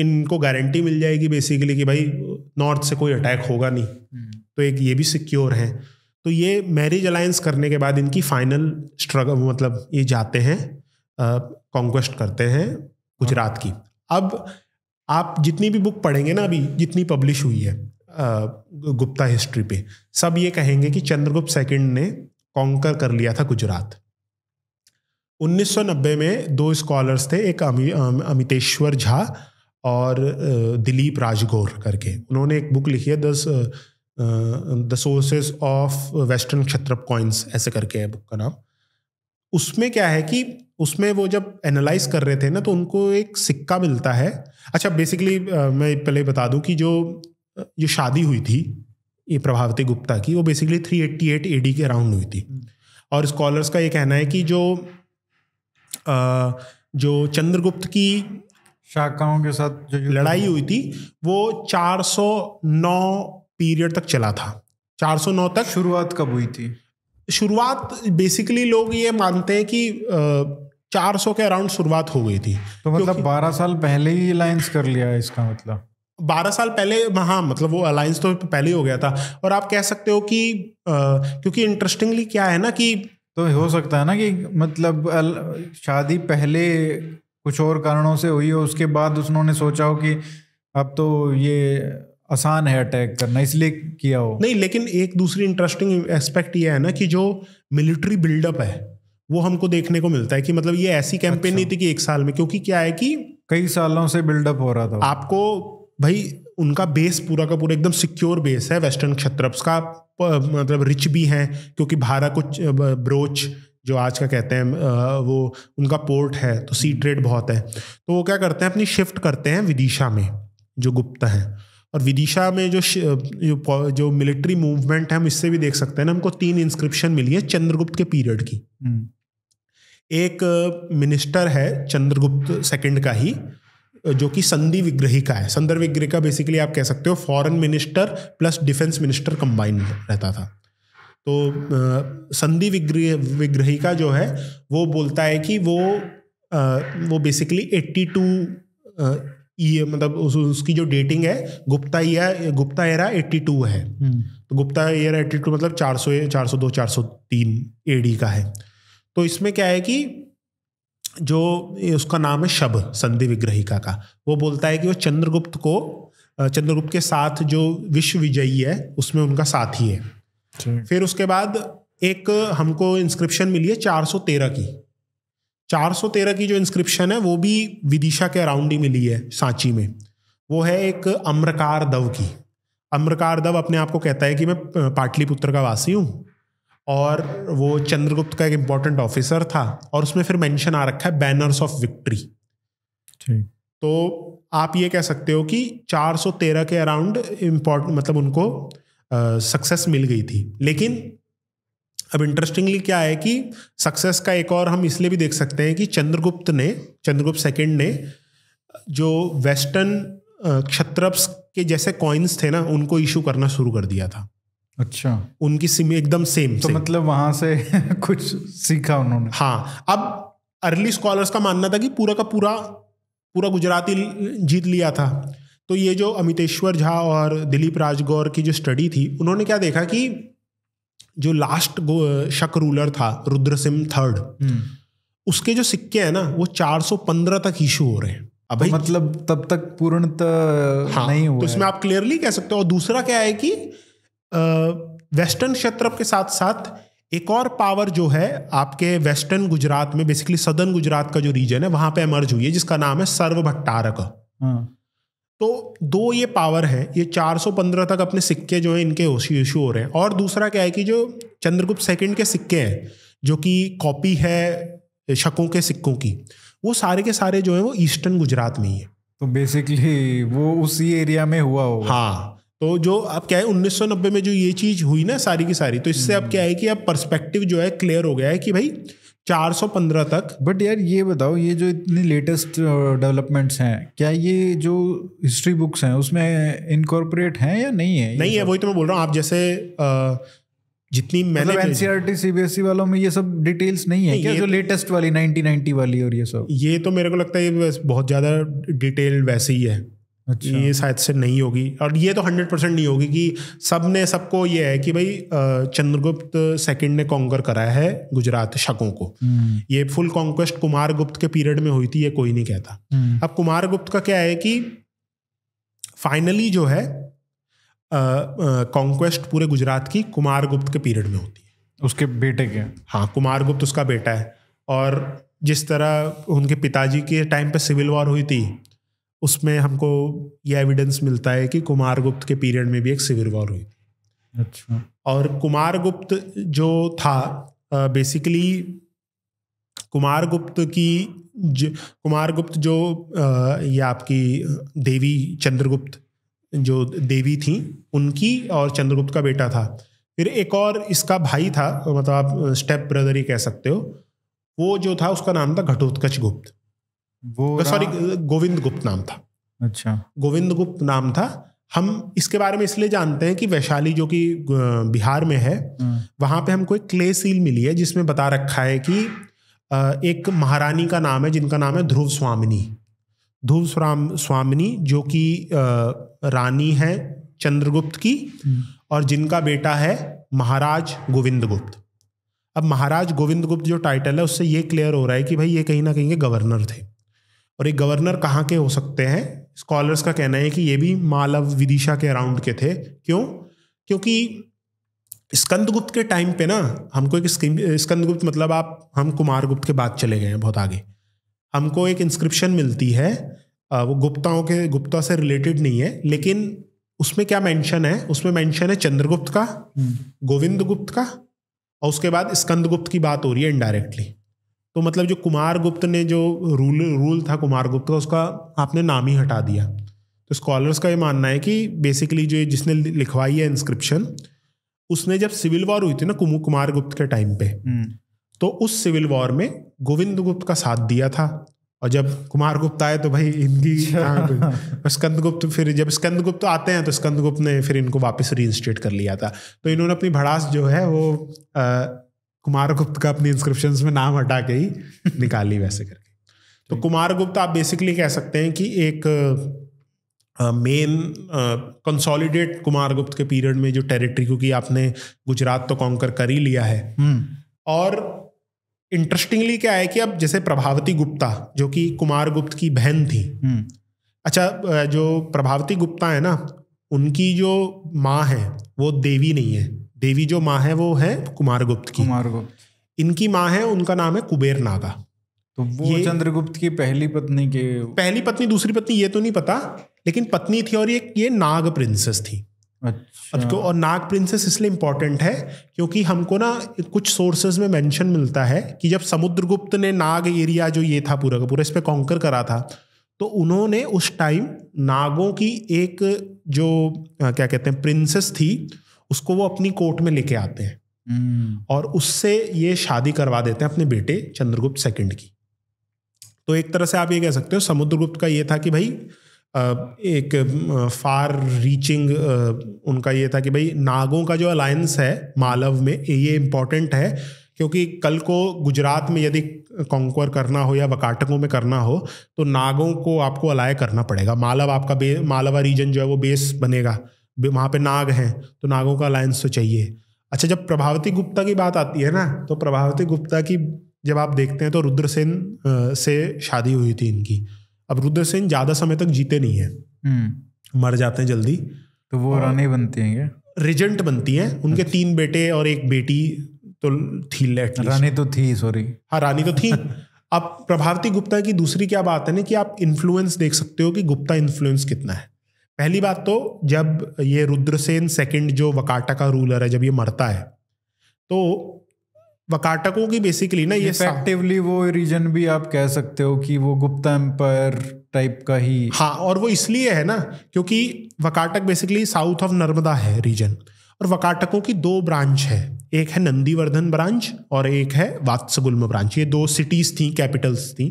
इनको गारंटी मिल जाएगी बेसिकली कि भाई नॉर्थ से कोई अटैक होगा नहीं तो एक ये भी सिक्योर है तो ये मैरिज अलायंस करने के बाद इनकी फाइनल स्ट्रगल मतलब ये जाते हैं कॉन्क्वेस्ट करते हैं गुजरात की अब आप जितनी भी बुक पढ़ेंगे ना अभी जितनी पब्लिश हुई है गुप्ता हिस्ट्री पे सब ये कहेंगे कि चंद्रगुप्त सेकंड ने कॉन्कर कर लिया था गुजरात 1990 में दो स्कॉलर्स थे एक अमितेश्वर झा और दिलीप राजगोर करके उन्होंने एक बुक लिखी है दस the sources of western Kshatrapa coins ऐसे करके है बुक का नाम उसमें क्या है कि उसमें वो जब एनालाइज कर रहे थे ना तो उनको एक सिक्का मिलता है अच्छा बेसिकली मैं पहले बता दूं कि जो जो शादी हुई थी ये प्रभावती गुप्ता की वो बेसिकली 388 एडी के अराउंड हुई थी हम्म। और स्कॉलर्स का ये कहना है कि जो आ, जो चंद्रगुप्त की शाखाओं के साथ जो लड़ाई हुई थी वो 409 पीरियड तक चला था 409 तक शुरुआत कब हुई थी शुरुआत बेसिकली लोग ये मानते हैं कि चार सौ के अराउंड शुरुआत हो गई थी तो मतलब बारह साल पहले ही अलायंस कर लिया है इसका मतलब बारह साल पहले हाँ मतलब वो अलायंस तो पहले ही हो गया था और आप कह सकते हो कि आ, क्योंकि इंटरेस्टिंगली क्या है ना कि तो हो सकता है ना कि मतलब शादी पहले कुछ और कारणों से हुई हो उसके बाद उसने सोचा हो कि अब तो ये आसान है अटैक करना इसलिए किया हो नहीं लेकिन एक दूसरी इंटरेस्टिंग एस्पेक्ट ये है ना कि जो मिलिट्री बिल्डअप है वो हमको देखने को मिलता है कि मतलब ये ऐसी कैंपेन अच्छा। नहीं थी कि एक साल में क्योंकि क्या है कि कई सालों से बिल्डअप हो रहा था आपको भाई उनका बेस पूरा का पूरा एकदम सिक्योर बेस है वेस्टर्न क्षत्रप्स का मतलब रिच भी हैं क्योंकि भारत कुछ ब्रोच जो आज का कहते हैं वो उनका पोर्ट है तो सी ट्रेड बहुत है तो वो क्या करते हैं अपनी शिफ्ट करते हैं विदिशा में जो गुप्ता है और विदिशा में जो जो, जो मिलिट्री मूवमेंट है हम इससे भी देख सकते हैं ना हमको तीन इंस्क्रिप्शन मिली हम्म। है चंद्रगुप्त के पीरियड की एक मिनिस्टर है चंद्रगुप्त सेकंड का ही जो कि संधि विग्रही का है संदर्भ विग्रह का बेसिकली आप कह सकते हो foreign minister plus defence minister combined रहता था तो संधि विग्रह विग्रही का जो है वो बोलता है कि वो वो बेसिकली 82 ये e, मतलब उस, उसकी जो डेटिंग है गुप्ता या e गुप्ता एरा 82 है हम्म। तो गुप्ता एरा e 82 मतलब 400 402 403 एडी का है तो इसमें क्या है कि जो उसका नाम है शब संधि विग्रहिका का वो बोलता है कि वो चंद्रगुप्त को चंद्रगुप्त के साथ जो विश्व विजयी है उसमें उनका साथी है फिर उसके बाद एक हमको इंस्क्रिप्शन मिली है 413 की 413 की जो इंस्क्रिप्शन है वो भी विदिशा के अराउंड ही मिली है सांची में वो है एक अम्रकार दव की अम्रकार दव अपने आप को कहता है कि मैं पाटलिपुत्र का वासी हूँ और वो चंद्रगुप्त का एक इम्पॉर्टेंट ऑफिसर था और उसमें फिर मेंशन आ रखा है बैनर्स ऑफ विक्ट्री तो आप ये कह सकते हो कि 413 के अराउंड इम्पोर्ट मतलब उनको सक्सेस मिल गई थी लेकिन अब इंटरेस्टिंगली क्या है कि सक्सेस का एक और हम इसलिए भी देख सकते हैं कि चंद्रगुप्त ने चंद्रगुप्त सेकंड ने जो वेस्टर्न क्षत्रप्स के जैसे कॉइन्स थे ना उनको इशू करना शुरू कर दिया था अच्छा उनकी सिम एकदम सेम तो सेम। मतलब वहां से कुछ सीखा उन्होंने हाँ अब अर्ली स्कॉलर्स का मानना था कि पूरा का पूरा पूरा गुजराती जीत लिया था तो ये जो अमितेश्वर झा और दिलीप राजगौर की जो स्टडी थी उन्होंने क्या देखा कि जो लास्ट शक रूलर था रुद्र सिंह हम्म। थर्ड उसके जो सिक्के हैं ना वो 415 तक इशू हो रहे हैं अब तो मतलब तब तक पूर्णतः हाँ, नहीं हुआ तो इसमें आप क्लियरली कह सकते हो और दूसरा क्या है कि वेस्टर्न क्षेत्र के साथ साथ एक और पावर जो है आपके वेस्टर्न गुजरात में बेसिकली सदर्न गुजरात का जो रीजन है वहां पे एमर्ज हुई है जिसका नाम है सर्व भट्टारक हाँ। तो दो ये पावर है ये 415 तक अपने सिक्के जो है इनके इशू हो रहे हैं और दूसरा क्या है कि जो चंद्रगुप्त सेकंड के सिक्के हैं जो कि कॉपी है शकों के सिक्कों की वो सारे के सारे जो है वो ईस्टर्न गुजरात में ही है तो बेसिकली वो उसी एरिया में हुआ होगा हाँ तो जो अब क्या है उन्नीस में जो ये चीज़ हुई ना सारी की सारी तो इससे अब हम्म। क्या है कि अब परस्पेक्टिव जो है क्लियर हो गया है कि भाई 415 तक बट यार ये बताओ ये जो इतनी लेटेस्ट डेवलपमेंट्स uh, हैं क्या ये जो हिस्ट्री बुक्स हैं उसमें इनकॉर्पोरेट हैं या नहीं है नहीं है वही तो मैं बोल रहा हूँ आप जैसे आ, uh, जितनी मैंने मतलब एनसीईआरटी सीबीएसई e e वालों में ये सब डिटेल्स नहीं है नहीं, क्या जो लेटेस्ट तो- वाली 1990 वाली और ये सब ये तो मेरे को लगता है ये बहुत ज़्यादा डिटेल वैसे ही है अच्छा। ये शायद से नहीं होगी और ये तो हंड्रेड परसेंट नहीं होगी कि सब ने सबको ये है कि भाई चंद्रगुप्त सेकंड ने कॉन्कर कराया है गुजरात शकों को हम्म। ये फुल कॉन्क्वेस्ट कुमार गुप्त के पीरियड में हुई थी ये कोई नहीं कहता हम्म। अब कुमार गुप्त का क्या है कि फाइनली जो है कॉन्क्वेस्ट पूरे गुजरात की कुमार गुप्त के पीरियड में होती है उसके बेटे के हाँ कुमार गुप्त उसका बेटा है और जिस तरह उनके पिताजी के टाइम पे सिविल वॉर हुई थी उसमें हमको ये एविडेंस मिलता है कि कुमार गुप्त के पीरियड में भी एक सिविल वॉर हुई थी अच्छा और कुमार गुप्त जो था बेसिकली कुमार गुप्त की कुमार गुप्त जो ये आपकी देवी चंद्रगुप्त जो देवी थी उनकी और चंद्रगुप्त का बेटा था फिर एक और इसका भाई था मतलब आप स्टेप ब्रदर ही कह सकते हो वो जो था उसका नाम था घटोत्कच गुप्त वो सॉरी uh, गोविंद गुप्त नाम था अच्छा गोविंद गुप्त नाम था हम इसके बारे में इसलिए जानते हैं कि वैशाली जो कि uh, बिहार में है हाँ। वहां पे हमको एक क्ले सील मिली है जिसमें बता रखा है कि uh, एक महारानी का नाम है जिनका नाम है ध्रुव स्वामिनी ध्रुव स्वाम स्वामिनी जो कि रानी है चंद्रगुप्त की हम्म। और जिनका बेटा है महाराज गोविंद गुप्त अब महाराज गोविंद गुप्त जो टाइटल है उससे ये क्लियर हो रहा है कि भाई ये कहीं ना कहीं गवर्नर थे और ये गवर्नर कहाँ के हो सकते हैं स्कॉलर्स का कहना है कि ये भी मालव विदिशा के अराउंड के थे क्यों क्योंकि स्कंदगुप्त के टाइम पे ना हमको एक स्कंदगुप्त मतलब आप हम कुमार गुप्त के बाद चले गए हैं बहुत आगे हमको एक इंस्क्रिप्शन मिलती है वो गुप्ताओं के गुप्ता से रिलेटेड नहीं है लेकिन उसमें क्या मेंशन है उसमें मेंशन है चंद्रगुप्त का हम्म। गोविंद गुप्त का और उसके बाद स्कंदगुप्त की बात हो रही है इनडायरेक्टली तो मतलब जो कुमार गुप्त ने जो रूल रूल था कुमार गुप्त का उसका आपने नाम ही हटा दिया तो स्कॉलर्स का ये मानना है कि बेसिकली जो जिसने लिखवाई है इंस्क्रिप्शन उसने जब सिविल वॉर हुई थी ना कुमार गुप्त के टाइम पे हम्म। तो उस सिविल वॉर में गोविंद गुप्त का साथ दिया था और जब कुमार गुप्त आए तो भाई इनकी हाँ, तो स्कंद गुप्त फिर जब स्कंद गुप्त आते हैं तो स्कंद गुप्त ने फिर इनको वापस रीइंस्टेट कर लिया था तो इन्होंने अपनी भड़ास जो है वो आ, कुमार गुप्त का अपने इंस्क्रिप्शन में नाम हटा के ही निकाली वैसे करके तो कुमार गुप्त आप बेसिकली कह सकते हैं कि एक मेन कंसोलिडेट कुमार गुप्त के पीरियड में जो टेरिटरी क्योंकि आपने गुजरात तो कॉन्कर कर ही लिया है हम्म। और इंटरेस्टिंगली क्या है कि अब जैसे प्रभावती गुप्ता जो कि कुमार गुप्त की बहन थी हम्म। अच्छा जो प्रभावती गुप्ता है ना उनकी जो माँ है वो देवी नहीं है देवी जो माँ है वो है कुमार गुप्त की कुमार गुप्त इनकी माँ है उनका नाम है कुबेर नागा तो वो चंद्रगुप्त की पहली पत्नी के पहली पत्नी दूसरी पत्नी ये तो नहीं पता लेकिन पत्नी थी और ये ये नाग प्रिंसेस थी अच्छा और नाग प्रिंसेस इसलिए इंपॉर्टेंट है क्योंकि हमको ना कुछ सोर्सेज में मेंशन मिलता है कि जब समुद्रगुप्त ने नाग एरिया जो ये था पूरा का पूरा इस पर कॉन्कर करा था तो उन्होंने उस टाइम नागों की एक जो क्या कहते हैं प्रिंसेस थी उसको वो अपनी कोर्ट में लेके आते हैं हम्म। और उससे ये शादी करवा देते हैं अपने बेटे चंद्रगुप्त सेकंड की तो एक तरह से आप ये कह सकते हो समुद्रगुप्त का ये था कि भाई एक फार रीचिंग उनका ये था कि भाई नागों का जो अलायंस है मालव में ये इम्पोर्टेंट है क्योंकि कल को गुजरात में यदि कॉन्क्वर करना हो या वकाटकों में करना हो तो नागों को आपको अलाय करना पड़ेगा मालव आपका बे मालवा रीजन जो है वो बेस बनेगा वहाँ पे नाग हैं तो नागों का अलायंस तो चाहिए अच्छा जब प्रभावती गुप्ता की बात आती है ना तो प्रभावती गुप्ता की जब आप देखते हैं तो रुद्रसेन से शादी हुई थी इनकी अब रुद्रसेन ज़्यादा समय तक जीते नहीं है हम्म। मर जाते हैं जल्दी तो वो रानी बनती हैं रिजेंट बनती हैं उनके अच्छा। तीन बेटे और एक बेटी तो थी लेट रानी तो थी सॉरी हाँ रानी तो थी अब प्रभावती गुप्ता की दूसरी क्या बात है ना कि आप इन्फ्लुएंस देख सकते हो कि गुप्ता इन्फ्लुएंस कितना है पहली बात तो जब ये रुद्रसेन सेकंड जो वकाटा का रूलर है जब ये मरता है तो वकाटकों की बेसिकली ना ये इफेक्टिवली वो रीजन भी आप कह सकते हो कि वो गुप्ता एम्पायर टाइप का ही हाँ और वो इसलिए है ना क्योंकि Vakataka basically south of Narmada है रीजन और वकाटकों की दो ब्रांच है एक है नंदीवर्धन ब्रांच और एक है वात्सगुल्म ब्रांच ये दो सिटीज थी कैपिटल्स थी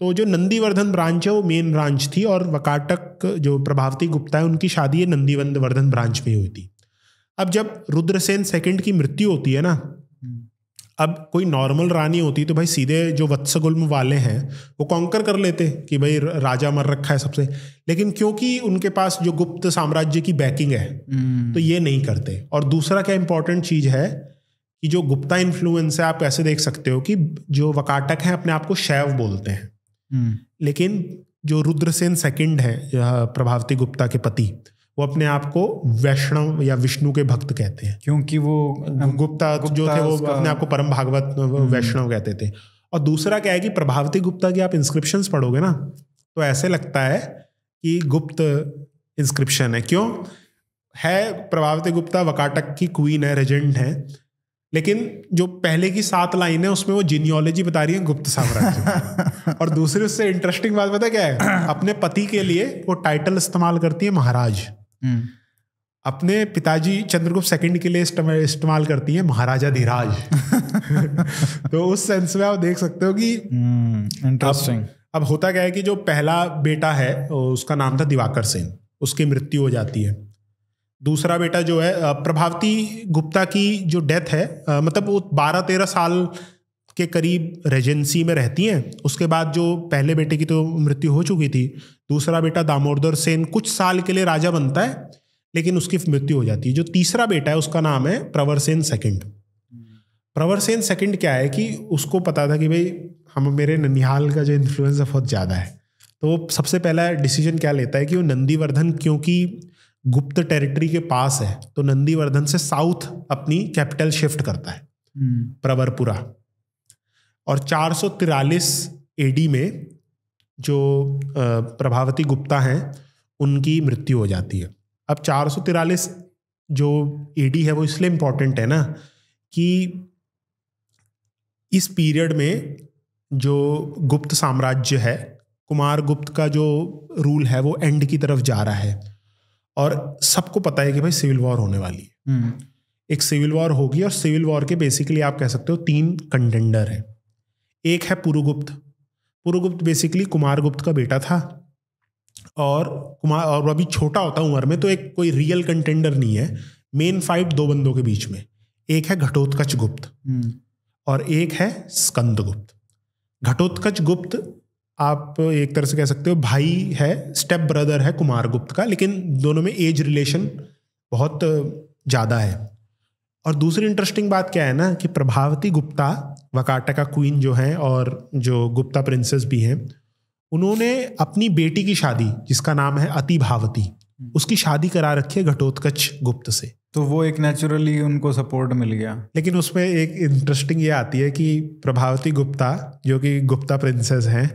तो जो नंदीवर्धन ब्रांच है वो मेन ब्रांच थी और वकाटक जो प्रभावती गुप्ता है उनकी शादी नंदीवंद वर्धन ब्रांच में हुई थी अब जब रुद्रसेन सेकंड की मृत्यु होती है ना अब कोई नॉर्मल रानी होती तो भाई सीधे जो वत्सगुल्म वाले हैं वो कॉन्कर कर लेते कि भाई राजा मर रखा है सबसे लेकिन क्योंकि उनके पास जो गुप्त साम्राज्य की बैकिंग है हम्म। तो ये नहीं करते और दूसरा क्या इंपॉर्टेंट चीज़ है कि जो गुप्ता इन्फ्लुएंस है आप ऐसे देख सकते हो कि जो वकाटक हैं अपने आप को शैव बोलते हैं Hmm. लेकिन जो रुद्रसेन सेकंड है प्रभावती गुप्ता के पति वो अपने आप को वैष्णव या विष्णु के भक्त कहते हैं क्योंकि वो गुप्ता, गुप्ता जो थे वो अपने आप को परम भागवत hmm. वैष्णव कहते थे और दूसरा क्या है कि प्रभावती गुप्ता की आप इंस्क्रिप्शन पढ़ोगे ना तो ऐसे लगता है कि गुप्त इंस्क्रिप्शन है क्यों है प्रभावती गुप्ता वकाटक की क्वीन है रेजेंट है लेकिन जो पहले की सात लाइन है उसमें वो जीनियोलॉजी बता रही है गुप्त साम्राज्य और दूसरी उससे इंटरेस्टिंग बात पता क्या है अपने पति के लिए वो टाइटल इस्तेमाल करती है महाराज हम्म। अपने पिताजी चंद्रगुप्त सेकंड के लिए इस्तेमाल करती है महाराजा धीराज तो उस सेंस में आप देख सकते हो कि इंटरेस्टिंग हम्म, अब होता क्या है कि जो पहला बेटा है उसका नाम था दिवाकर सेन उसकी मृत्यु हो जाती है दूसरा बेटा जो है प्रभावती गुप्ता की जो डेथ है मतलब वो बारह तेरह साल के करीब रेजेंसी में रहती हैं उसके बाद जो पहले बेटे की तो मृत्यु हो चुकी थी दूसरा बेटा दामोदर सेन कुछ साल के लिए राजा बनता है लेकिन उसकी मृत्यु हो जाती है जो तीसरा बेटा है उसका नाम है प्रवर सेन सेकेंड प्रवर सेन सेकेंड क्या है कि उसको पता था कि भाई हम मेरे ननिहाल का जो इन्फ्लुएंस है बहुत ज़्यादा है तो वो सबसे पहला डिसीजन क्या लेता है कि वो नंदीवर्धन क्योंकि गुप्त टेरिटरी के पास है तो नंदीवर्धन से साउथ अपनी कैपिटल शिफ्ट करता है हम्म। प्रवरपुरा और चार सौ एडी में जो प्रभावती गुप्ता हैं उनकी मृत्यु हो जाती है अब चार सौ तिरालीस जो एडी है वो इसलिए इम्पॉर्टेंट है ना कि इस पीरियड में जो गुप्त साम्राज्य है कुमार गुप्त का जो रूल है वो एंड की तरफ जा रहा है और सबको पता है कि भाई सिविल वॉर होने वाली है हम्म। एक सिविल वॉर होगी और सिविल वॉर के बेसिकली आप कह सकते हो तीन कंटेंडर हैं एक है पुरुगुप्त पुरुगुप्त बेसिकली कुमार गुप्त का बेटा था और कुमार और अभी छोटा होता उम्र में तो एक कोई रियल कंटेंडर नहीं है मेन फाइट दो बंदों के बीच में एक है घटोत्कच गुप्त हम्म। और एक है स्कंद गुप्त घटोत्कच गुप्त आप एक तरह से कह सकते हो भाई है स्टेप ब्रदर है कुमार गुप्त का लेकिन दोनों में एज रिलेशन बहुत ज़्यादा है और दूसरी इंटरेस्टिंग बात क्या है ना कि प्रभावती गुप्ता वकाटा का क्वीन जो है और जो गुप्ता प्रिंसेस भी हैं उन्होंने अपनी बेटी की शादी जिसका नाम है अति भावती हम्म। उसकी शादी करा रखी है घटोत्कच गुप्त से तो वो एक नेचुरली उनको सपोर्ट मिल गया लेकिन उसमें एक इंटरेस्टिंग ये आती है कि प्रभावती गुप्ता जो कि गुप्ता प्रिंसेस हैं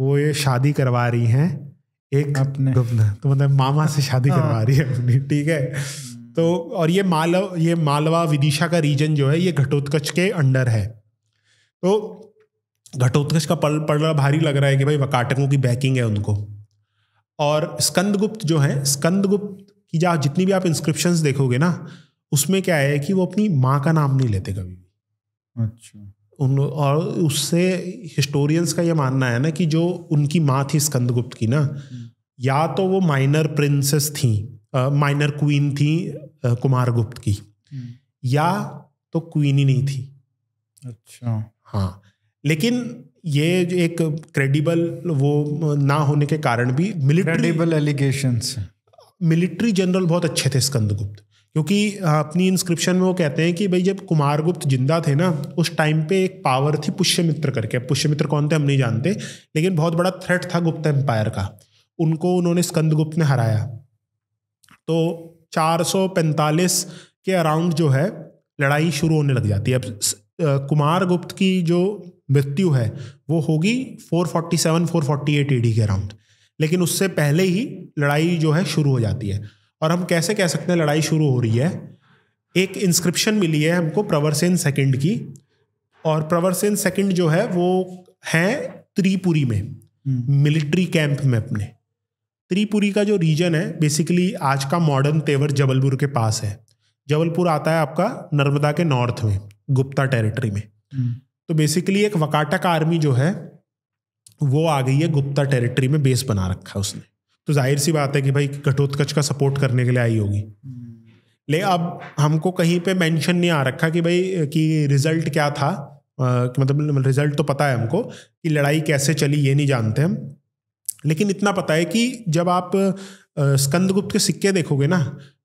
वो ये शादी करवा रही हैं एक अपने गुप्ता तो मतलब मामा से शादी हाँ। करवा रही है अपनी ठीक है तो और ये मालव ये मालवा विदिशा का रीजन जो है ये घटोत्कच के अंडर है तो घटोत्कच का पल पड़ रहा भारी लग रहा है कि भाई वकाटकों की बैकिंग है उनको और स्कंदगुप्त जो है स्कंदगुप्त की जहाँ जितनी भी आप इंस्क्रिप्शन देखोगे ना उसमें क्या है कि वो अपनी माँ का नाम नहीं लेते कभी भी अच्छा उन और उससे हिस्टोरियंस का ये मानना है ना कि जो उनकी माँ थी स्कंदगुप्त की ना हम्म। या तो वो माइनर प्रिंसेस थी माइनर क्वीन थी कुमार गुप्त की हम्म। या तो क्वीन ही नहीं थी अच्छा हाँ लेकिन ये एक क्रेडिबल वो ना होने के कारण भी मिलिट्री एलिगेशन मिलिट्री जनरल बहुत अच्छे थे स्कंदगुप्त क्योंकि अपनी इंस्क्रिप्शन में वो कहते हैं कि भाई जब कुमार गुप्त जिंदा थे ना उस टाइम पे एक पावर थी पुष्यमित्र करके पुष्यमित्र कौन थे हम नहीं जानते लेकिन बहुत बड़ा थ्रेट था गुप्त एम्पायर का उनको उन्होंने स्कंदगुप्त ने हराया तो 445 के अराउंड जो है लड़ाई शुरू होने लग जाती है अब कुमार गुप्त की जो मृत्यु है वो होगी 447 448 एडी के अराउंड लेकिन उससे पहले ही लड़ाई जो है शुरू हो जाती है और हम कैसे कह सकते हैं लड़ाई शुरू हो रही है एक इंस्क्रिप्शन मिली है हमको प्रवरसेन सेकंड की और प्रवरसेन सेकंड जो है वो हैं त्रिपुरी में मिलिट्री हम्म। कैंप में अपने त्रिपुरी का जो रीजन है बेसिकली आज का मॉडर्न तेवर जबलपुर के पास है जबलपुर आता है आपका नर्मदा के नॉर्थ में गुप्ता टेरिटरी में हम्म। तो बेसिकली एक वकाटक आर्मी जो है वो आ गई है गुप्ता टेरिटरी में बेस बना रखा है उसने तो जाहिर सी बात है कि भाई घटोत्कच का सपोर्ट करने के लिए आई होगी हम्म। ले अब हमको कहीं पे मेंशन नहीं आ रखा कि भाई कि रिजल्ट क्या था आ, मतलब रिजल्ट तो पता है हमको कि लड़ाई कैसे चली ये नहीं जानते हम लेकिन इतना पता है कि जब आप स्कंदगुप्त के सिक्के देखोगे ना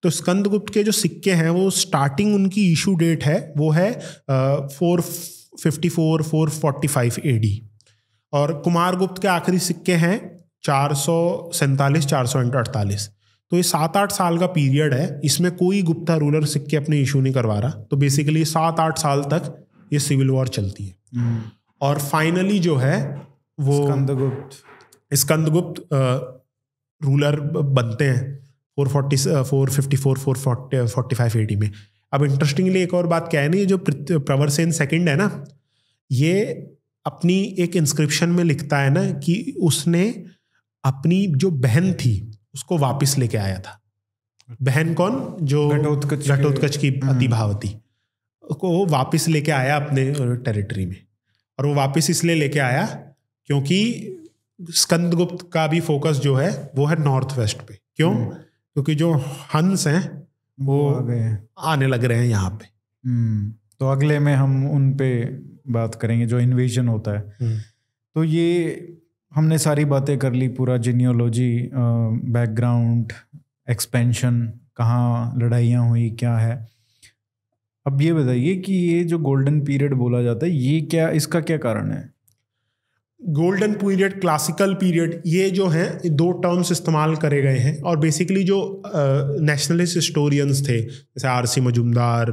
तो स्कंदगुप्त के जो सिक्के हैं वो स्टार्टिंग उनकी इशू डेट है वो है four fifty four four forty five A D और कुमारगुप्त के आखिरी सिक्के हैं चार सौ सैंतालीस चार सौ अड़तालीस तो ये सात आठ साल का पीरियड है इसमें कोई गुप्ता रूलर सिक्के अपने इशू नहीं करवा रहा तो बेसिकली सात आठ साल तक ये सिविल वॉर चलती है हम्म। और फाइनली जो है वो स्कंदगुप्त स्कंदगुप्त रूलर बनते हैं four forty four fifty four four forty forty five eighty में अब इंटरेस्टिंगली एक और बात क्या है ना ये जो प्रवर सेन सेकेंड है ना ये अपनी एक इंस्क्रिप्शन में लिखता है ना कि उसने अपनी जो बहन थी उसको वापस लेके आया था बहन कौन जो घटोत्कच की हम्म। अतिभावती को वो वापिस लेके आया अपने टेरिटरी में और वो वापस इसलिए लेके आया क्योंकि स्कंदगुप्त का भी फोकस जो है वो है नॉर्थ वेस्ट पे क्यों हम्म। क्योंकि जो हंस हैं वो आने लग रहे हैं यहाँ पे हम्म। तो अगले में हम उन पे बात करेंगे जो इन्वेजन होता है हम्म। तो ये हमने सारी बातें कर ली पूरा जीनियोलॉजी बैकग्राउंड एक्सपेंशन कहाँ लड़ाइयाँ हुई क्या है अब ये बताइए कि ये जो गोल्डन पीरियड बोला जाता है ये क्या इसका क्या कारण है गोल्डन पीरियड क्लासिकल पीरियड ये जो हैं दो टर्म्स इस्तेमाल करे गए हैं और बेसिकली जो नेशनलिस्ट हिस्टोरियंस थे जैसे R C Majumdar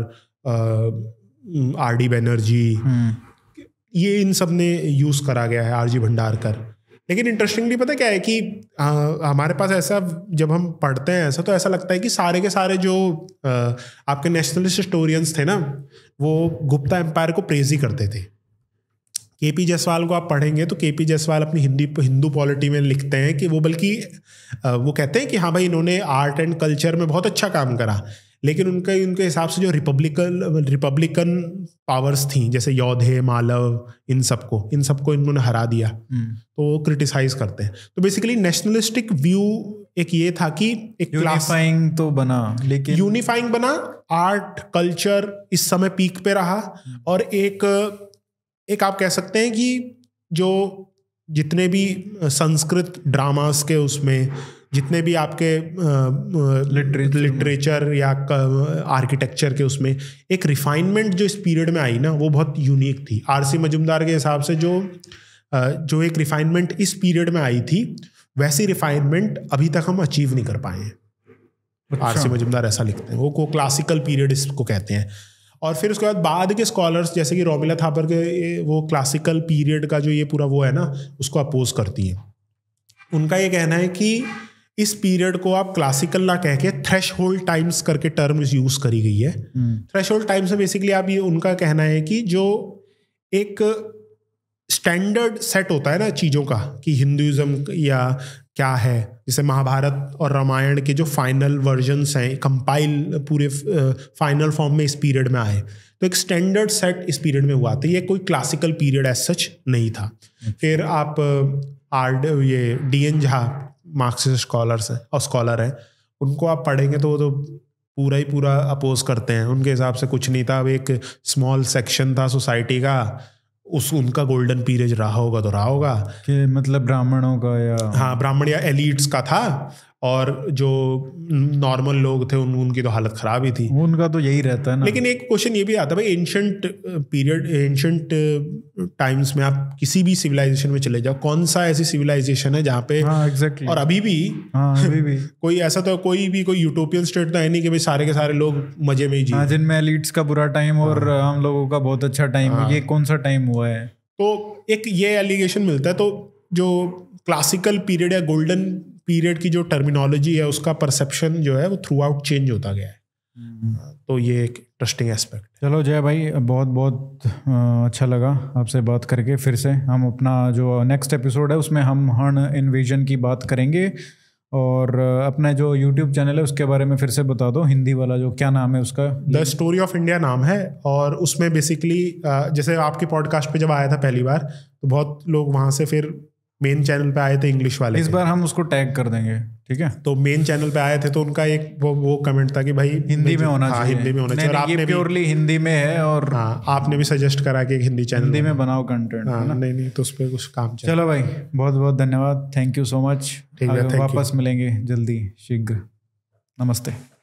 R D Banerjee ये इन सब ने यूज़ करा गया है आर जी भंडारकर लेकिन इंटरेस्टिंगली पता क्या है कि आ, हमारे पास ऐसा जब हम पढ़ते हैं ऐसा तो ऐसा लगता है कि सारे के सारे जो आ, आपके नेशनलिस्ट हिस्टोरियंस थे ना वो गुप्ता एम्पायर को प्रेज ही करते थे के पी जायसवाल को आप पढ़ेंगे तो के पी जायसवाल अपनी हिंदी हिंदू पॉलिटी में लिखते हैं कि वो बल्कि वो कहते हैं कि हाँ भाई इन्होंने आर्ट एंड कल्चर में बहुत अच्छा काम करा लेकिन उनके उनके हिसाब से जो रिपब्लिकन रिपब्लिकन पावर्स थी जैसे यौधे मालव इन सबको इन सबको इन्होंने हरा दिया हम्म। तो वो क्रिटिसाइज करते हैं तो बेसिकली नेशनलिस्टिक व्यू एक ये था कि एक यूनिफाइंग तो बना लेकिन यूनिफाइंग बना आर्ट कल्चर इस समय पीक पे रहा हम्म। और एक एक आप कह सकते हैं कि जो जितने भी संस्कृत ड्रामास के उसमें जितने भी आपके लिटरेचर या आर्किटेक्चर के उसमें एक रिफाइनमेंट जो इस पीरियड में आई ना वो बहुत यूनिक थी आरसी मजुमदार के हिसाब से जो जो एक रिफाइनमेंट इस पीरियड में आई थी वैसी रिफाइनमेंट अभी तक हम अचीव नहीं कर पाए हैं अच्छा। आरसी मजुमदार ऐसा लिखते हैं वो को क्लासिकल पीरियड इसको कहते हैं और फिर उसके बाद बाद के स्कॉलर्स जैसे कि रोमिला थापर के वो क्लासिकल पीरियड का जो ये पूरा वो है ना उसको अपोज करती हैं उनका ये कहना है कि इस पीरियड को आप क्लासिकल ना कह के थ्रेश होल्ड टाइम्स करके टर्म यूज करी गई है थ्रेश होल्ड टाइम्स में बेसिकली आप ये उनका कहना है कि जो एक स्टैंडर्ड सेट होता है ना चीज़ों का कि हिंदुज़म या क्या है जैसे महाभारत और रामायण के जो फाइनल वर्जन्स हैं कंपाइल पूरे फाइनल फॉर्म में इस पीरियड में आए तो एक स्टैंडर्ड सेट इस पीरियड में हुआ था तो ये कोई क्लासिकल पीरियड एज सच नहीं था अच्छा। फिर आप आर ये D N Jha Marxist scholars हैं और स्कॉलर हैं उनको आप पढ़ेंगे तो वो तो पूरा ही पूरा अपोज करते हैं उनके हिसाब से कुछ नहीं था अब एक स्मॉल सेक्शन था सोसाइटी का उस उनका गोल्डन पीरियड रहा होगा तो रहा होगा कि मतलब ब्राह्मणों का या हाँ ब्राह्मण या एलिट्स का था और जो नॉर्मल लोग थे उन उनकी तो हालत ख़राब ही थी उनका तो यही रहता है ना लेकिन एक क्वेश्चन ये भी आता है भाई एंशंट पीरियड एंशंट टाइम्स में आप किसी भी सिविलाइजेशन में चले जाओ कौन सा ऐसी सिविलाइजेशन है जहाँ पे हाँ, exactly. और अभी भी हाँ, अभी भी कोई ऐसा तो कोई भी कोई यूटोपियन स्टेट तो है नहीं कि भाई सारे के सारे लोग मजे में ही जी हाँ, जिनमें एलिट्स का बुरा टाइम और हाँ। हम लोगों का बहुत अच्छा टाइम हाँ। ये कौन सा टाइम हुआ है तो एक ये एलिगेशन मिलता है तो जो क्लासिकल पीरियड या गोल्डन पीरियड की जो टर्मिनोलॉजी है उसका परसेप्शन जो है वो थ्रू आउट चेंज होता गया है हम्म। हाँ, तो ये एक इंटरेस्टिंग एस्पेक्ट चलो जय भाई बहुत बहुत अच्छा लगा आपसे बात करके फिर से हम अपना जो नेक्स्ट एपिसोड है उसमें हम हर्न इन्वेजन की बात करेंगे और अपना जो यूट्यूब चैनल है उसके बारे में फिर से बता दो हिंदी वाला जो क्या नाम है उसका द स्टोरी ऑफ इंडिया नाम है और उसमें बेसिकली जैसे आपके पॉडकास्ट पे जब आया था पहली बार तो बहुत लोग वहाँ से फिर मेन चैनल पे आए थे इंग्लिश वाले इस बार हम उसको टैग कर देंगे ठीक है तो मेन चैनल पे आए थे तो उनका एक वो वो कमेंट था कि भाई हिंदी में होना हाँ, चाहिए हिंदी में होना चाहिए और आपने प्योरली हिंदी में है और हाँ आपने भी सजेस्ट करा कि हिंदी चैनल हिंदी में बनाओ कंटेंट हाँ नहीं नहीं तो उस पर कुछ काम चलो भाई बहुत बहुत धन्यवाद थैंक यू सो मच ठीक है वापस मिलेंगे जल्दी शीघ्र नमस्ते